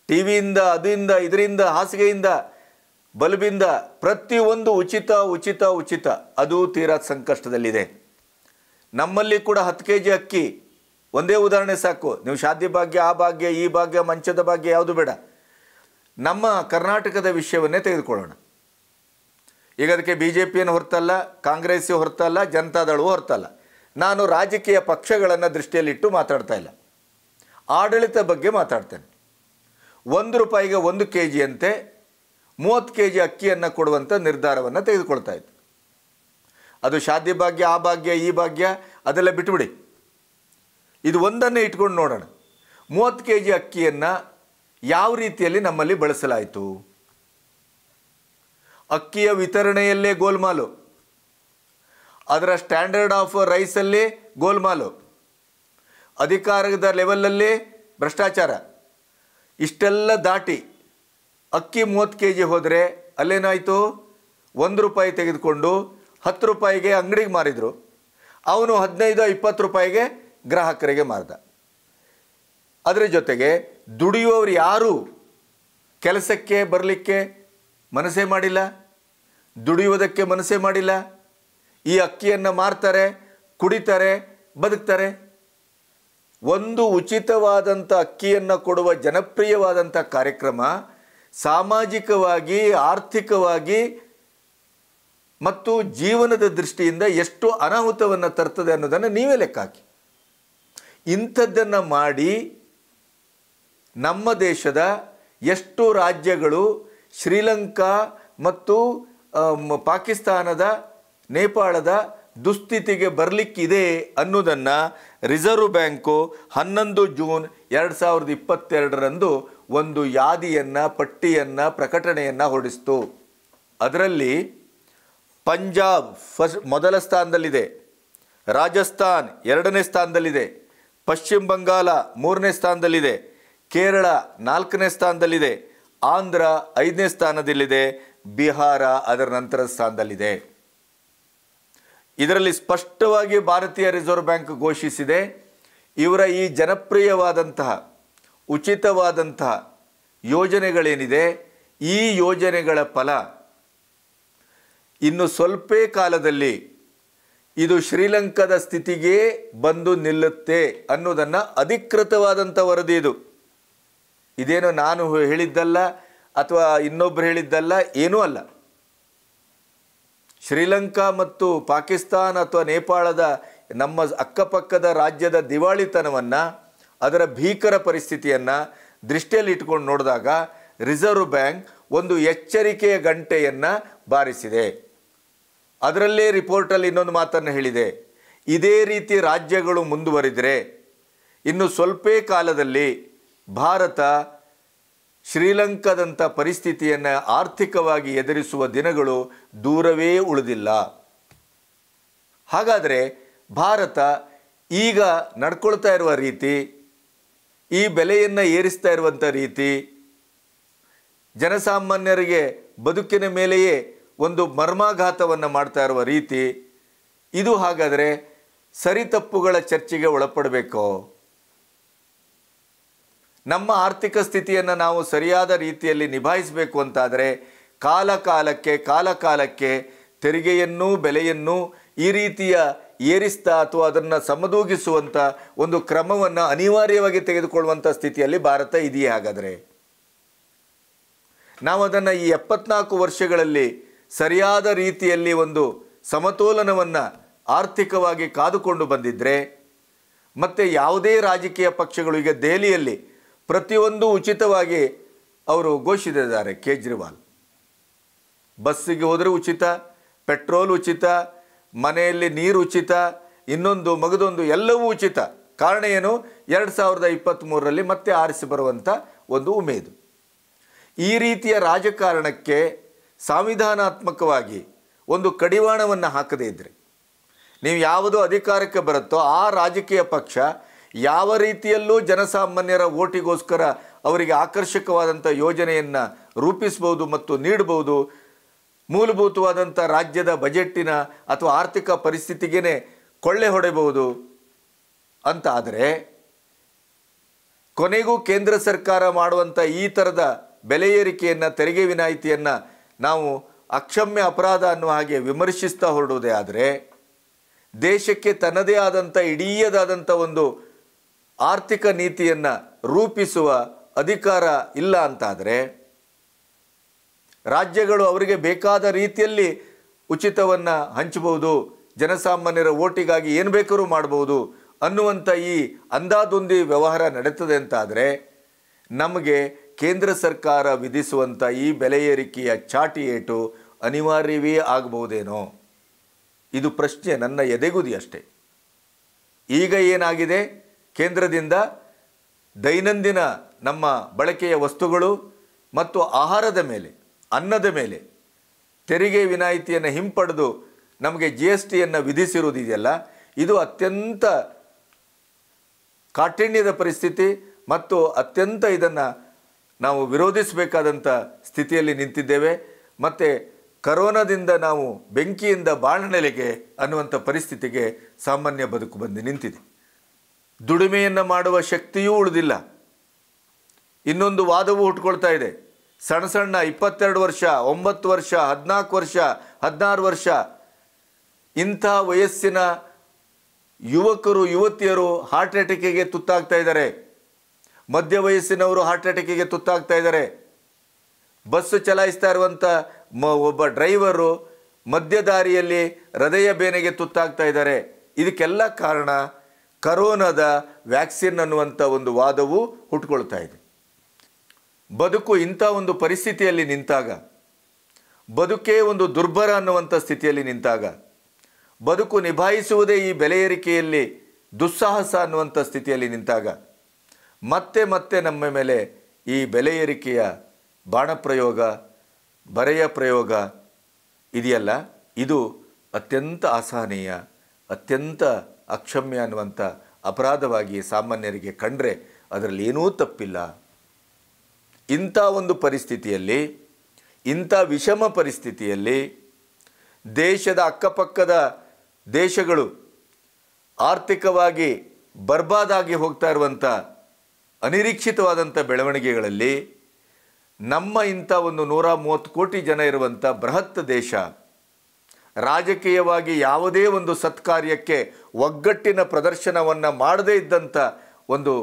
Speaker 1: ಟಿ ವಿಯಿಂದ ಅದರಿಂದ ಇದರಿಂದ ಹಾಸಿಗೆಯಿಂದ ಬಲಬಿಂದ ಪ್ರತಿಯೊಂದು ಉಚಿತ ಉಚಿತ ಉಚಿತ ಅದು ತೀರಾ ಸಂಕಷ್ಟದಲ್ಲಿದೆ ನಮ್ಮಲ್ಲಿ ಕೂಡ ಹತ್ತು ಕೆ ಜಿ ಅಕ್ಕಿ ಒಂದೇ ಉದಾಹರಣೆ ಸಾಕು ನೀವು ಶಾದಿ ಭಾಗ್ಯ ಆ ಭಾಗ್ಯ ಈ ಭಾಗ್ಯ ಮಂಚದ ಭಾಗ್ಯ ಯಾವುದು ಬೇಡ ನಮ್ಮ ಕರ್ನಾಟಕದ ವಿಷಯವನ್ನೇ ತೆಗೆದುಕೊಳ್ಳೋಣ ಈಗ ಅದಕ್ಕೆ ಬಿ ಜೆ ಪಿಯನ್ನು ಹೊರತಲ್ಲ ಕಾಂಗ್ರೆಸ್ಸು ಹೊರತಲ್ಲ ಜನತಾದಳವು ಹೊರತಲ್ಲ ನಾನು ರಾಜಕೀಯ ಪಕ್ಷಗಳನ್ನು ದೃಷ್ಟಿಯಲ್ಲಿಟ್ಟು ಮಾತಾಡ್ತಾ ಇಲ್ಲ ಆಡಳಿತ ಬಗ್ಗೆ ಮಾತಾಡ್ತೇನೆ ಒಂದು ರೂಪಾಯಿಗೆ ಒಂದು ಕೆ ಜಿಯಂತೆ ಮೂವತ್ತು ಕೆ ಜಿ ಅಕ್ಕಿಯನ್ನು ಕೊಡುವಂಥ ನಿರ್ಧಾರವನ್ನು ತೆಗೆದುಕೊಳ್ತಾ ಇತ್ತು ಅದು ಶಾದಿ ಭಾಗ್ಯ ಆ ಭಾಗ್ಯ ಈ ಭಾಗ್ಯ ಅದೆಲ್ಲ ಬಿಟ್ಬಿಡಿ ಇದು ಒಂದನ್ನೇ ಇಟ್ಕೊಂಡು ನೋಡೋಣ ಮೂವತ್ತು ಕೆ ಜಿ ಅಕ್ಕಿಯನ್ನು ಯಾವ ರೀತಿಯಲ್ಲಿ ನಮ್ಮಲ್ಲಿ ಬಳಸಲಾಯಿತು ಅಕ್ಕಿಯ ವಿತರಣೆಯಲ್ಲೇ ಗೋಲ್ಮಾಲು ಅದರ ಸ್ಟ್ಯಾಂಡರ್ಡ್ ಆಫ್ ರೈಸಲ್ಲಿ ಗೋಲ್ಮಾಲು ಅಧಿಕಾರದ ಲೆವೆಲಲ್ಲೇ ಭ್ರಷ್ಟಾಚಾರ ಇಷ್ಟೆಲ್ಲ ದಾಟಿ ಅಕ್ಕಿ ಮೂವತ್ತು ಕೆ ಜಿ ಹೋದರೆ ಅಲ್ಲೇನಾಯಿತು ಒಂದು ರೂಪಾಯಿ ತೆಗೆದುಕೊಂಡು ಹತ್ತು ರೂಪಾಯಿಗೆ ಅಂಗಡಿಗೆ ಮಾರಿದರು ಅವನು ಹದಿನೈದು ಇಪ್ಪತ್ತು ರೂಪಾಯಿಗೆ ಗ್ರಾಹಕರಿಗೆ ಮಾರ್ದ ಅದರ ಜೊತೆಗೆ ದುಡಿಯುವವರು ಯಾರೂ ಕೆಲಸಕ್ಕೆ ಬರಲಿಕ್ಕೆ ಮನಸ್ಸೇ ಮಾಡಿಲ್ಲ ದುಡಿಯುವುದಕ್ಕೆ ಮನಸ್ಸೇ ಮಾಡಿಲ್ಲ ಈ ಅಕ್ಕಿಯನ್ನು ಮಾರ್ತಾರೆ ಕುಡಿತಾರೆ ಬದುಕ್ತಾರೆ ಒಂದು ಉಚಿತವಾದಂಥ ಅಕ್ಕಿಯನ್ನು ಕೊಡುವ ಜನಪ್ರಿಯವಾದಂಥ ಕಾರ್ಯಕ್ರಮ ಸಾಮಾಜಿಕವಾಗಿ ಆರ್ಥಿಕವಾಗಿ ಮತ್ತು ಜೀವನದ ದೃಷ್ಟಿಯಿಂದ ಎಷ್ಟು ಅನಾಹುತವನ್ನು ತರ್ತದೆ ಅನ್ನೋದನ್ನು ನೀವೇ ಲೆಕ್ಕ ಹಾಕಿ ಇಂಥದ್ದನ್ನು ಮಾಡಿ ನಮ್ಮ ದೇಶದ ಎಷ್ಟು ರಾಜ್ಯಗಳು ಶ್ರೀಲಂಕಾ ಮತ್ತು ಪಾಕಿಸ್ತಾನದ ನೇಪಾಳದ ದುಸ್ಥಿತಿಗೆ ಬರಲಿಕ್ಕಿದೆ ಅನ್ನೋದನ್ನು ರಿಸರ್ವ್ ಬ್ಯಾಂಕು ಹನ್ನೊಂದು ಜೂನ್ ಎರಡು ಸಾವಿರದ ಇಪ್ಪತ್ತೆರಡರಂದು ಒಂದು ಯಾದಿಯನ್ನು ಪಟ್ಟಿಯನ್ನು ಪ್ರಕಟಣೆಯನ್ನು ಹೊರಡಿಸ್ತು ಅದರಲ್ಲಿ ಪಂಜಾಬ್ ಫಸ್ಟ್ ಮೊದಲ ಸ್ಥಾನದಲ್ಲಿದೆ ರಾಜಸ್ಥಾನ್ ಎರಡನೇ ಸ್ಥಾನದಲ್ಲಿದೆ ಪಶ್ಚಿಮ ಬಂಗಾಲ ಮೂರನೇ ಸ್ಥಾನದಲ್ಲಿದೆ ಕೇರಳ ನಾಲ್ಕನೇ ಸ್ಥಾನದಲ್ಲಿದೆ ಆಂಧ್ರ ಐದನೇ ಸ್ಥಾನದಲ್ಲಿದೆ ಬಿಹಾರ ಅದರ ನಂತರ ಸ್ಥಾನದಲ್ಲಿದೆ ಇದರಲ್ಲಿ ಸ್ಪಷ್ಟವಾಗಿ ಭಾರತೀಯ ರಿಸರ್ವ್ ಬ್ಯಾಂಕ್ ಘೋಷಿಸಿದೆ ಇವರ ಈ ಜನಪ್ರಿಯವಾದಂತಹ ಉಚಿತವಾದಂತಹ ಯೋಜನೆಗಳೇನಿದೆ ಈ ಯೋಜನೆಗಳ ಫಲ ಇನ್ನು ಸ್ವಲ್ಪ ಕಾಲದಲ್ಲಿ ಇದು ಶ್ರೀಲಂಕಾದ ಸ್ಥಿತಿಗೆ ಬಂದು ನಿಲ್ಲುತ್ತೆ ಅನ್ನೋದನ್ನು ಅಧಿಕೃತವಾದಂಥ ವರದಿ ಇದು ಇದೇನು ನಾನು ಹೇಳಿದ್ದಲ್ಲ ಅಥವಾ ಇನ್ನೊಬ್ಬರು ಹೇಳಿದ್ದಲ್ಲ ಏನೂ ಅಲ್ಲ ಶ್ರೀಲಂಕಾ ಮತ್ತು ಪಾಕಿಸ್ತಾನ ಅಥವಾ ನೇಪಾಳದ ನಮ್ಮ ಅಕ್ಕಪಕ್ಕದ ರಾಜ್ಯದ ದಿವಾಳಿತನವನ್ನು ಅದರ ಭೀಕರ ಪರಿಸ್ಥಿತಿಯನ್ನು ದೃಷ್ಟಿಯಲ್ಲಿ ಇಟ್ಕೊಂಡು ನೋಡಿದಾಗ ರಿಸರ್ವ್ ಬ್ಯಾಂಕ್ ಒಂದು ಎಚ್ಚರಿಕೆಯ ಗಂಟೆಯನ್ನು ಬಾರಿಸಿದೆ ಅದರಲ್ಲೇ ರಿಪೋರ್ಟಲ್ಲಿ ಇನ್ನೊಂದು ಮಾತನ್ನು ಹೇಳಿದೆ ಇದೇ ರೀತಿ ರಾಜ್ಯಗಳು ಮುಂದುವರಿದರೆ ಇನ್ನು ಸ್ವಲ್ಪೇ ಕಾಲದಲ್ಲಿ ಭಾರತ ಶ್ರೀಲಂಕಾದಂಥ ಪರಿಸ್ಥಿತಿಯನ್ನು ಆರ್ಥಿಕವಾಗಿ ಎದುರಿಸುವ ದಿನಗಳು ದೂರವೇ ಉಳಿದಿಲ್ಲ ಹಾಗಾದರೆ ಭಾರತ ಈಗ ನಡ್ಕೊಳ್ತಾ ಇರುವ ರೀತಿ ಈ ಬೆಲೆಯನ್ನು ಏರಿಸ್ತಾ ಇರುವಂಥ ರೀತಿ ಜನಸಾಮಾನ್ಯರಿಗೆ ಬದುಕಿನ ಮೇಲೆಯೇ ಒಂದು ಮರ್ಮಾಘಾತವನ್ನು ಮಾಡ್ತಾ ಇರುವ ರೀತಿ ಇದು ಹಾಗಾದರೆ ಸರಿತಪ್ಪುಗಳ ಚರ್ಚೆಗೆ ಒಳಪಡಬೇಕು ನಮ್ಮ ಆರ್ಥಿಕ ಸ್ಥಿತಿಯನ್ನು ನಾವು ಸರಿಯಾದ ರೀತಿಯಲ್ಲಿ ನಿಭಾಯಿಸಬೇಕು ಅಂತಾದರೆ ಕಾಲ ಕಾಲಕ್ಕೆ ಕಾಲಕಾಲಕ್ಕೆ ತೆರಿಗೆಯನ್ನು ಬೆಲೆಯನ್ನು ಈ ರೀತಿಯ ಏರಿಸ್ತಾ ಅಥವಾ ಅದನ್ನು ಸಮದೂಗಿಸುವಂಥ ಒಂದು ಕ್ರಮವನ್ನು ಅನಿವಾರ್ಯವಾಗಿ ತೆಗೆದುಕೊಳ್ಳುವಂಥ ಸ್ಥಿತಿಯಲ್ಲಿ ಭಾರತ ಇದೆಯೇ ಹಾಗಾದರೆ ನಾವು ಅದನ್ನು ಈ ಎಪ್ಪತ್ನಾಲ್ಕು ವರ್ಷಗಳಲ್ಲಿ ಸರಿಯಾದ ರೀತಿಯಲ್ಲಿ ಒಂದು ಸಮತೋಲನವನ್ನು ಆರ್ಥಿಕವಾಗಿ ಕಾದುಕೊಂಡು ಬಂದಿದ್ದರೆ ಮತ್ತು ಯಾವುದೇ ರಾಜಕೀಯ ಪಕ್ಷಗಳು ಈಗ ದೆಹಲಿಯಲ್ಲಿ ಪ್ರತಿಯೊಂದು ಉಚಿತವಾಗಿ ಅವರು ಘೋಷಿಸಿದ್ದಾರೆ ಕೇಜ್ರಿವಾಲ್ ಬಸ್ಸಿಗೆ ಹೋದರೆ ಉಚಿತ ಪೆಟ್ರೋಲ್ ಉಚಿತ ಮನೆಯಲ್ಲಿ ನೀರು ಉಚಿತ ಇನ್ನೊಂದು ಮಗದೊಂದು ಎಲ್ಲವೂ ಉಚಿತ ಕಾರಣ ಏನು ಎರಡು ಸಾವಿರದ ಇಪ್ಪತ್ತ್ಮೂರರಲ್ಲಿ ಮತ್ತೆ ಆರಿಸಿ ಬರುವಂಥ ಒಂದು ಉಮೇದು ಈ ರೀತಿಯ ರಾಜಕಾರಣಕ್ಕೆ ಸಂವಿಧಾನಾತ್ಮಕವಾಗಿ ಒಂದು ಕಡಿವಾಣವನ್ನು ಹಾಕದೇ ಇದ್ದರೆ ನೀವು ಯಾವುದು ಅಧಿಕಾರಕ್ಕೆ ಬರುತ್ತೋ ಆ ರಾಜಕೀಯ ಪಕ್ಷ ಯಾವ ರೀತಿಯಲ್ಲೂ ಜನಸಾಮಾನ್ಯರ ಓಟಿಗೋಸ್ಕರ ಅವರಿಗೆ ಆಕರ್ಷಕವಾದಂಥ ಯೋಜನೆಯನ್ನು ರೂಪಿಸ್ಬೋದು ಮತ್ತು ನೀಡಬಹುದು ಮೂಲಭೂತವಾದಂಥ ರಾಜ್ಯದ ಬಜೆಟ್ಟಿನ ಅಥವಾ ಆರ್ಥಿಕ ಪರಿಸ್ಥಿತಿಗೇ ಕೊಳ್ಳೆ ಹೊಡೆಯಬಹುದು ಅಂತ ಆದರೆ ಕೊನೆಗೂ ಕೇಂದ್ರ ಸರ್ಕಾರ ಮಾಡುವಂಥ ಈ ಥರದ ಬೆಲೆ ಏರಿಕೆಯನ್ನು ತೆರಿಗೆ ವಿನಾಯಿತಿಯನ್ನು ನಾವು ಅಕ್ಷಮ್ಯ ಅಪರಾಧ ಅನ್ನುವ ಹಾಗೆ ವಿಮರ್ಶಿಸ್ತಾ ಹೊರಡುವುದೇ ಆದರೆ ದೇಶಕ್ಕೆ ತನ್ನದೇ ಆದಂಥ ಇಡೀಯದಾದಂಥ ಒಂದು ಆರ್ಥಿಕ ನೀತಿಯನ್ನು ರೂಪಿಸುವ ಅಧಿಕಾರ ಇಲ್ಲ ಅಂತಾದರೆ ರಾಜ್ಯಗಳು ಅವರಿಗೆ ಬೇಕಾದ ರೀತಿಯಲ್ಲಿ ಉಚಿತವನ್ನು ಹಂಚಬಹುದು ಜನಸಾಮಾನ್ಯರ ಓಟಿಗಾಗಿ ಏನು ಬೇಕಾದರೂ ಮಾಡಬಹುದು ಅನ್ನುವಂಥ ಈ ಅಂದಾದೊಂದಿ ವ್ಯವಹಾರ ನಡೀತದೆ ಅಂತಾದರೆ ನಮಗೆ ಕೇಂದ್ರ ಸರ್ಕಾರ ವಿಧಿಸುವಂಥ ಈ ಬೆಲೆ ಏರಿಕೆಯ ಚಾಟಿ ಏಟು ಅನಿವಾರ್ಯವೇ ಆಗಬಹುದೇನೋ ಇದು ಪ್ರಶ್ನೆ ನನ್ನ ಎದೆಗುದಿ ಅಷ್ಟೇ ಈಗ ಏನಾಗಿದೆ ಕೇಂದ್ರದಿಂದ ದೈನಂದಿನ ನಮ್ಮ ಬಳಕೆಯ ವಸ್ತುಗಳು ಮತ್ತು ಆಹಾರದ ಮೇಲೆ ಅನ್ನದ ಮೇಲೆ ತೆರಿಗೆ ವಿನಾಯಿತಿಯನ್ನು ಹಿಂಪಡೆದು ನಮಗೆ ಜಿ ಎಸ್ ಟಿಯನ್ನು ವಿಧಿಸಿರುವುದಿದೆಯಲ್ಲ ಇದು ಅತ್ಯಂತ ಕಾಠಿಣ್ಯದ ಪರಿಸ್ಥಿತಿ ಮತ್ತು ಅತ್ಯಂತ ಇದನ್ನು ನಾವು ವಿರೋಧಿಸಬೇಕಾದಂಥ ಸ್ಥಿತಿಯಲ್ಲಿ ನಿಂತಿದ್ದೇವೆ ಮತ್ತು ಕರೋನಾದಿಂದ ನಾವು ಬೆಂಕಿಯಿಂದ ಬಾಣನೆಲೆಗೆ ಅನ್ನುವಂಥ ಪರಿಸ್ಥಿತಿಗೆ ಸಾಮಾನ್ಯ ಬದುಕು ಬಂದು ನಿಂತಿದೆ ದುಡಿಮೆಯನ್ನು ಮಾಡುವ ಶಕ್ತಿಯೂ ಉಳಿದಿಲ್ಲ ಇನ್ನೊಂದು ವಾದವೂ ಹುಟ್ಕೊಳ್ತಾ ಇದೆ ಸಣ್ಣ ಸಣ್ಣ ಇಪ್ಪತ್ತೆರಡು ವರ್ಷ ಒಂಬತ್ತು ವರ್ಷ ಹದಿನಾಲ್ಕು ವರ್ಷ ಹದಿನಾರು ವರ್ಷ ಇಂಥ ವಯಸ್ಸಿನ ಯುವಕರು ಯುವತಿಯರು ಹಾರ್ಟ್ ಅಟ್ಯಾಕಿಗೆ ತುತ್ತಾಗ್ತಾ ಇದ್ದಾರೆ ಮಧ್ಯ ವಯಸ್ಸಿನವರು ಹಾರ್ಟ್ ಅಟ್ಯಾಕಿಗೆ ತುತ್ತಾಗ್ತಾ ಇದ್ದಾರೆ ಬಸ್ಸು ಚಲಾಯಿಸ್ತಾ ಇರುವಂಥ ಮ ಒಬ್ಬ ಡ್ರೈವರು ಮಧ್ಯದಾರಿಯಲ್ಲಿ ದಾರಿಯಲ್ಲಿ ಹೃದಯ ಬೇನೆಗೆ ತುತ್ತಾಗ್ತಾ ಇದ್ದಾರೆ ಇದಕ್ಕೆಲ್ಲ ಕಾರಣ ಕರೋನಾದ ವ್ಯಾಕ್ಸಿನ್ ಅನ್ನುವಂಥ ಒಂದು ವಾದವು ಹುಟ್ಕೊಳ್ತಾ ಇದೆ ಬದುಕು ಇಂಥ ಒಂದು ಪರಿಸ್ಥಿತಿಯಲ್ಲಿ ನಿಂತಾಗ ಬದುಕೇ ಒಂದು ದುರ್ಬರ ಅನ್ನುವಂಥ ಸ್ಥಿತಿಯಲ್ಲಿ ನಿಂತಾಗ ಬದುಕು ನಿಭಾಯಿಸುವುದೇ ಈ ಬೆಲೆ ಏರಿಕೆಯಲ್ಲಿ ದುಸ್ಸಾಹಸ ಅನ್ನುವಂಥ ಸ್ಥಿತಿಯಲ್ಲಿ ನಿಂತಾಗ ಮತ್ತೆ ಮತ್ತೆ ನಮ್ಮ ಮೇಲೆ ಈ ಬೆಲೆ ಏರಿಕೆಯ ಬಾಣಪ್ರಯೋಗ ಬರೆಯ ಪ್ರಯೋಗ ಇದೆಯಲ್ಲ ಇದು ಅತ್ಯಂತ ಅಸಹನೀಯ ಅತ್ಯಂತ ಅಕ್ಷಮ್ಯ ಅನ್ನುವಂಥ ಅಪರಾಧವಾಗಿ ಸಾಮಾನ್ಯರಿಗೆ ಕಂಡ್ರೆ ಅದರಲ್ಲಿ ಏನೂ ತಪ್ಪಿಲ್ಲ ಇಂಥ ಒಂದು ಪರಿಸ್ಥಿತಿಯಲ್ಲಿ ಇಂಥ ವಿಷಮ ಪರಿಸ್ಥಿತಿಯಲ್ಲಿ ದೇಶದ ಅಕ್ಕಪಕ್ಕದ ದೇಶಗಳು ಆರ್ಥಿಕವಾಗಿ ಬರ್ಬಾದಾಗಿ ಹೋಗ್ತಾ ಇರುವಂಥ ಅನಿರೀಕ್ಷಿತವಾದಂಥ ಬೆಳವಣಿಗೆಗಳಲ್ಲಿ ನಮ್ಮ ಇಂಥ ಒಂದು ನೂರ ಮೂವತ್ತು ಕೋಟಿ ಜನ ಇರುವಂಥ ಬೃಹತ್ ದೇಶ ರಾಜಕೀಯವಾಗಿ ಯಾವುದೇ ಒಂದು ಸತ್ಕಾರ್ಯಕ್ಕೆ ಒಗ್ಗಟ್ಟಿನ ಪ್ರದರ್ಶನವನ್ನು ಮಾಡದೇ ಇದ್ದಂಥ ಒಂದು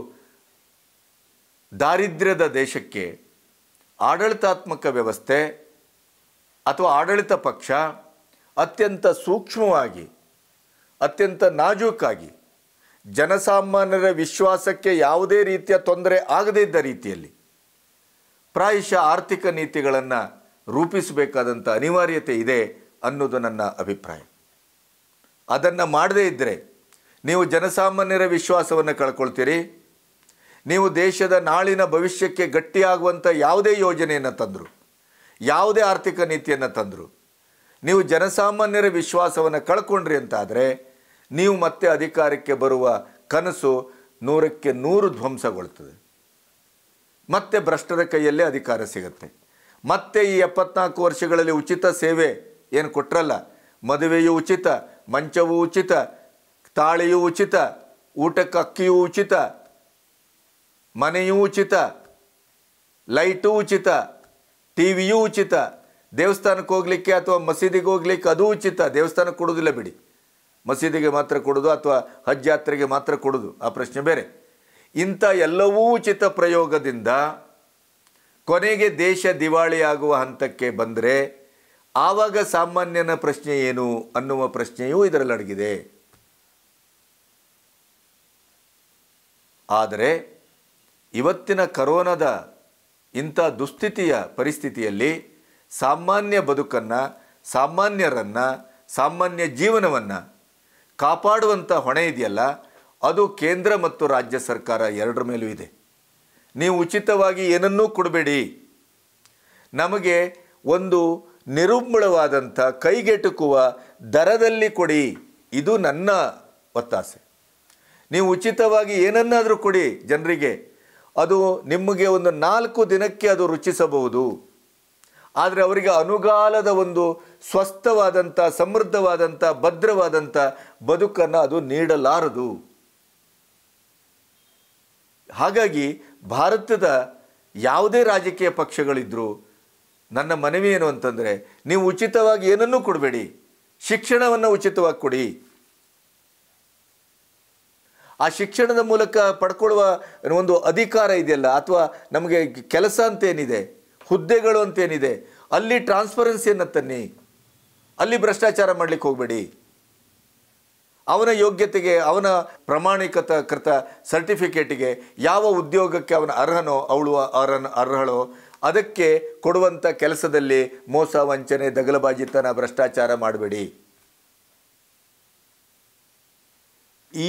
Speaker 1: ದಾರಿದ್ರ್ಯದ ದೇಶಕ್ಕೆ ಆಡಳಿತಾತ್ಮಕ ವ್ಯವಸ್ಥೆ ಅಥವಾ ಆಡಳಿತ ಪಕ್ಷ ಅತ್ಯಂತ ಸೂಕ್ಷ್ಮವಾಗಿ ಅತ್ಯಂತ ನಾಜೂಕಾಗಿ ಜನಸಾಮಾನ್ಯರ ವಿಶ್ವಾಸಕ್ಕೆ ಯಾವುದೇ ರೀತಿಯ ತೊಂದರೆ ಆಗದೇ ಇದ್ದ ರೀತಿಯಲ್ಲಿ ಪ್ರಾಯಶಃ ಆರ್ಥಿಕ ನೀತಿಗಳನ್ನು ರೂಪಿಸಬೇಕಾದಂಥ ಅನಿವಾರ್ಯತೆ ಇದೆ ಅನ್ನೋದು ನನ್ನ ಅಭಿಪ್ರಾಯ ಅದನ್ನು ಮಾಡದೇ ಇದ್ದರೆ ನೀವು ಜನಸಾಮಾನ್ಯರ ವಿಶ್ವಾಸವನ್ನು ಕಳ್ಕೊಳ್ತೀರಿ ನೀವು ದೇಶದ ನಾಳಿನ ಭವಿಷ್ಯಕ್ಕೆ ಗಟ್ಟಿಯಾಗುವಂಥ ಯಾವುದೇ ಯೋಜನೆಯನ್ನು ತಂದರು ಯಾವುದೇ ಆರ್ಥಿಕ ನೀತಿಯನ್ನು ತಂದರು ನೀವು ಜನಸಾಮಾನ್ಯರ ವಿಶ್ವಾಸವನ್ನು ಕಳ್ಕೊಂಡ್ರಿ ಅಂತಾದರೆ ನೀವು ಮತ್ತೆ ಅಧಿಕಾರಕ್ಕೆ ಬರುವ ಕನಸು ನೂರಕ್ಕೆ ನೂರು ಧ್ವಂಸಗೊಳ್ತದೆ ಮತ್ತೆ ಭ್ರಷ್ಟರ ಕೈಯಲ್ಲೇ ಅಧಿಕಾರ ಸಿಗುತ್ತೆ ಮತ್ತೆ ಈ ಎಪ್ಪತ್ನಾಲ್ಕು ವರ್ಷಗಳಲ್ಲಿ ಉಚಿತ ಸೇವೆ ಏನು ಕೊಟ್ಟರಲ್ಲ ಮದುವೆಯೂ ಉಚಿತ ಮಂಚವೂ ಉಚಿತ ತಾಳಿಯೂ ಉಚಿತ ಊಟಕ್ಕೆ ಅಕ್ಕಿಯೂ ಉಚಿತ ಮನೆಯೂ ಉಚಿತ ಲೈಟು ಉಚಿತ ಟಿ ವಿಯೂ ಉಚಿತ ದೇವಸ್ಥಾನಕ್ಕೆ ಹೋಗಲಿಕ್ಕೆ ಅಥವಾ ಮಸೀದಿಗೆ ಹೋಗ್ಲಿಕ್ಕೆ ಅದು ಉಚಿತ ದೇವಸ್ಥಾನಕ್ಕೆ ಕೊಡೋದಿಲ್ಲ ಬಿಡಿ ಮಸೀದಿಗೆ ಮಾತ್ರ ಕೊಡೋದು ಅಥವಾ ಹಜ್ ಯಾತ್ರೆಗೆ ಮಾತ್ರ ಕೊಡೋದು ಆ ಪ್ರಶ್ನೆ ಬೇರೆ ಇಂಥ ಎಲ್ಲವೂ ಉಚಿತ ಪ್ರಯೋಗದಿಂದ ಕೊನೆಗೆ ದೇಶ ದಿವಾಳಿಯಾಗುವ ಹಂತಕ್ಕೆ ಬಂದರೆ ಆವಾಗ ಸಾಮಾನ್ಯನ ಪ್ರಶ್ನೆ ಏನು ಅನ್ನುವ ಪ್ರಶ್ನೆಯೂ ಇದರಲ್ಲಿ ಅಡಗಿದೆ ಆದರೆ ಇವತ್ತಿನ ಕರೋನಾದ ಇಂಥ ದುಸ್ಥಿತಿಯ ಪರಿಸ್ಥಿತಿಯಲ್ಲಿ ಸಾಮಾನ್ಯ ಬದುಕನ್ನು ಸಾಮಾನ್ಯರನ್ನು ಸಾಮಾನ್ಯ ಜೀವನವನ್ನು ಕಾಪಾಡುವಂಥ ಹೊಣೆ ಇದೆಯಲ್ಲ ಅದು ಕೇಂದ್ರ ಮತ್ತು ರಾಜ್ಯ ಸರ್ಕಾರ ಎರಡರ ಮೇಲೂ ಇದೆ ನೀವು ಉಚಿತವಾಗಿ ಏನನ್ನೂ ಕೊಡಬೇಡಿ ನಮಗೆ ಒಂದು ನಿರುಮ್ಮಳವಾದಂಥ ಕೈಗೆಟುಕುವ ದರದಲ್ಲಿ ಕೊಡಿ ಇದು ನನ್ನ ಒತ್ತಾಸೆ ನೀವು ಉಚಿತವಾಗಿ ಏನನ್ನಾದರೂ ಕೊಡಿ ಜನರಿಗೆ ಅದು ನಿಮಗೆ ಒಂದು ನಾಲ್ಕು ದಿನಕ್ಕೆ ಅದು ರುಚಿಸಬಹುದು ಆದರೆ ಅವರಿಗೆ ಅನುಗಾಲದ ಒಂದು ಸ್ವಸ್ಥವಾದಂಥ ಸಮೃದ್ಧವಾದಂಥ ಭದ್ರವಾದಂಥ ಬದುಕನ್ನು ಅದು ನೀಡಲಾರದು ಹಾಗಾಗಿ ಭಾರತದ ಯಾವುದೇ ರಾಜಕೀಯ ಪಕ್ಷಗಳಿದ್ದರೂ ನನ್ನ ಮನವಿ ಏನು ಅಂತಂದರೆ ನೀವು ಉಚಿತವಾಗಿ ಏನನ್ನೂ ಕೊಡಬೇಡಿ ಶಿಕ್ಷಣವನ್ನು ಉಚಿತವಾಗಿ ಕೊಡಿ ಆ ಶಿಕ್ಷಣದ ಮೂಲಕ ಪಡ್ಕೊಳ್ಳುವ ಒಂದು ಅಧಿಕಾರ ಇದೆಯಲ್ಲ ಅಥವಾ ನಮಗೆ ಕೆಲಸ ಅಂತೇನಿದೆ ಹುದ್ದೆಗಳು ಅಂತೇನಿದೆ ಅಲ್ಲಿ ಟ್ರಾನ್ಸ್ಪರೆನ್ಸಿಯನ್ನು ತನ್ನಿ ಅಲ್ಲಿ ಭ್ರಷ್ಟಾಚಾರ ಮಾಡಲಿಕ್ಕೆ ಹೋಗಬೇಡಿ ಅವನ ಯೋಗ್ಯತೆಗೆ ಅವನ ಪ್ರಮಾಣೀಕೃತ ಕೃತ ಸರ್ಟಿಫಿಕೇಟಿಗೆ ಯಾವ ಉದ್ಯೋಗಕ್ಕೆ ಅವನ ಅರ್ಹನೋ ಅವಳು ಅರ್ಹನ ಅರ್ಹಳೋ ಅದಕ್ಕೆ ಕೊಡುವಂಥ ಕೆಲಸದಲ್ಲಿ ಮೋಸ ವಂಚನೆ ದಗಲಬಾಜಿತನ ಭ್ರಷ್ಟಾಚಾರ ಮಾಡಬೇಡಿ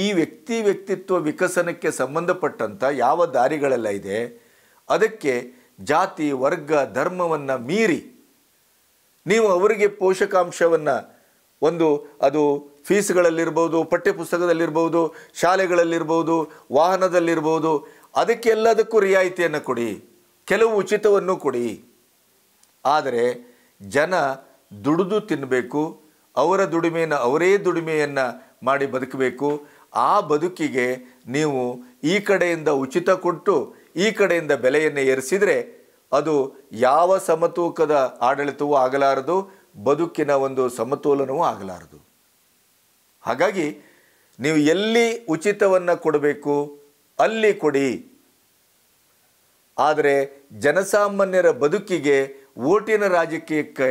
Speaker 1: ಈ ವ್ಯಕ್ತಿ ವ್ಯಕ್ತಿತ್ವ ವಿಕಸನಕ್ಕೆ ಸಂಬಂಧಪಟ್ಟಂಥ ಯಾವ ದಾರಿಗಳೆಲ್ಲ ಇದೆ ಅದಕ್ಕೆ ಜಾತಿ ವರ್ಗ ಧರ್ಮವನ್ನು ಮೀರಿ ನೀವು ಅವರಿಗೆ ಪೋಷಕಾಂಶವನ್ನು ಒಂದು ಅದು ಫೀಸ್ಗಳಲ್ಲಿರ್ಬೋದು ಪಠ್ಯಪುಸ್ತಕದಲ್ಲಿರ್ಬೋದು ಶಾಲೆಗಳಲ್ಲಿರ್ಬೋದು ವಾಹನದಲ್ಲಿರ್ಬೋದು ಅದಕ್ಕೆಲ್ಲದಕ್ಕೂ ರಿಯಾಯಿತಿಯನ್ನು ಕೊಡಿ ಕೆಲವು ಉಚಿತವನ್ನು ಕೊಡಿ ಆದರೆ ಜನ ದುಡಿದು ತಿನ್ನಬೇಕು ಅವರ ದುಡಿಮೆಯನ್ನು ಅವರೇ ದುಡಿಮೆಯನ್ನು ಮಾಡಿ ಬದುಕಬೇಕು ಆ ಬದುಕಿಗೆ ನೀವು ಈ ಕಡೆಯಿಂದ ಉಚಿತ ಕೊಟ್ಟು ಈ ಕಡೆಯಿಂದ ಬೆಲೆಯನ್ನು ಏರಿಸಿದರೆ ಅದು ಯಾವ ಸಮತೂಕದ ಆಡಳಿತವೂ ಆಗಲಾರದು ಬದುಕಿನ ಒಂದು ಸಮತೋಲನವೂ ಆಗಲಾರದು ಹಾಗಾಗಿ ನೀವು ಎಲ್ಲಿ ಉಚಿತವನ್ನು ಕೊಡಬೇಕು ಅಲ್ಲಿ ಕೊಡಿ ಆದರೆ ಜನಸಾಮಾನ್ಯರ ಬದುಕಿಗೆ ಓಟಿನ ರಾಜಕೀಯಕ್ಕೆ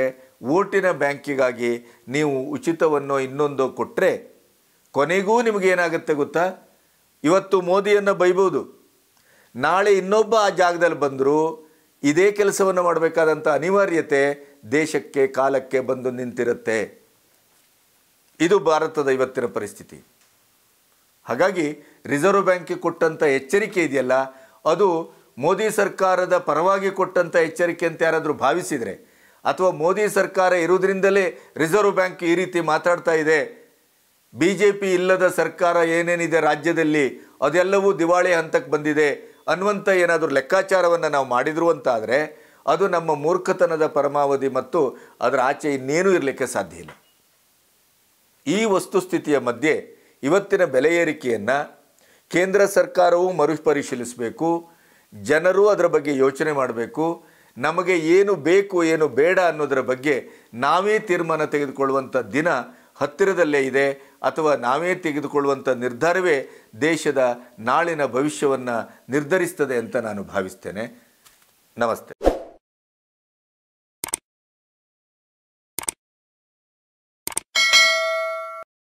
Speaker 1: ಓಟಿನ ಬ್ಯಾಂಕಿಗಾಗಿ ನೀವು ಉಚಿತವನ್ನು ಇನ್ನೊಂದು ಕೊಟ್ಟರೆ ಕೊನೆಗೂ ನಿಮಗೇನಾಗುತ್ತೆ ಗೊತ್ತಾ ಇವತ್ತು ಮೋದಿಯನ್ನು ಬೈಬೋದು ನಾಳೆ ಇನ್ನೊಬ್ಬ ಆ ಜಾಗದಲ್ಲಿ ಬಂದರೂ ಇದೇ ಕೆಲಸವನ್ನು ಮಾಡಬೇಕಾದಂಥ ಅನಿವಾರ್ಯತೆ ದೇಶಕ್ಕೆ ಕಾಲಕ್ಕೆ ಬಂದು ನಿಂತಿರುತ್ತೆ ಇದು ಭಾರತದ ಇವತ್ತಿನ ಪರಿಸ್ಥಿತಿ ಹಾಗಾಗಿ ರಿಸರ್ವ್ ಬ್ಯಾಂಕಿಗೆ ಕೊಟ್ಟಂಥ ಎಚ್ಚರಿಕೆ ಇದೆಯಲ್ಲ ಅದು ಮೋದಿ ಸರ್ಕಾರದ ಪರವಾಗಿ ಕೊಟ್ಟಂಥ ಎಚ್ಚರಿಕೆ ಅಂತ ಯಾರಾದರೂ ಭಾವಿಸಿದರೆ ಅಥವಾ ಮೋದಿ ಸರ್ಕಾರ ಇರುವುದರಿಂದಲೇ ರಿಸರ್ವ್ ಬ್ಯಾಂಕ್ ಈ ರೀತಿ ಮಾತಾಡ್ತಾ ಇದೆ ಬಿ ಜೆ ಪಿ ಇಲ್ಲದ ಸರ್ಕಾರ ಏನೇನಿದೆ ರಾಜ್ಯದಲ್ಲಿ ಅದೆಲ್ಲವೂ ದಿವಾಳಿ ಹಂತಕ್ಕೆ ಬಂದಿದೆ ಅನ್ನುವಂಥ ಏನಾದರೂ ಲೆಕ್ಕಾಚಾರವನ್ನು ನಾವು ಮಾಡಿದ್ರು ಅಂತಾದರೆ ಆದರೆ ಅದು ನಮ್ಮ ಮೂರ್ಖತನದ ಪರಮಾವಧಿ ಮತ್ತು ಅದರ ಆಚೆ ಇನ್ನೇನೂ ಇರಲಿಕ್ಕೆ ಸಾಧ್ಯ ಇಲ್ಲ ಈ ವಸ್ತುಸ್ಥಿತಿಯ ಮಧ್ಯೆ ಇವತ್ತಿನ ಬೆಲೆ ಏರಿಕೆಯನ್ನು ಕೇಂದ್ರ ಸರ್ಕಾರವು ಮರುಪರಿಶೀಲಿಸಬೇಕು ಜನರು ಅದರ ಬಗ್ಗೆ ಯೋಚನೆ ಮಾಡಬೇಕು ನಮಗೆ ಏನು ಬೇಕು ಏನು ಬೇಡ ಅನ್ನೋದರ ಬಗ್ಗೆ ನಾವೇ ತೀರ್ಮಾನ ತೆಗೆದುಕೊಳ್ಳುವಂಥ ದಿನ ಹತ್ತಿರದಲ್ಲೇ ಇದೆ ಅಥವಾ ನಾವೇ ತೆಗೆದುಕೊಳ್ಳುವಂಥ ನಿರ್ಧಾರವೇ ದೇಶದ ನಾಳಿನ ಭವಿಷ್ಯವನ್ನು ನಿರ್ಧರಿಸ್ತದೆ ಅಂತ ನಾನು ಭಾವಿಸ್ತೇನೆ ನಮಸ್ತೆ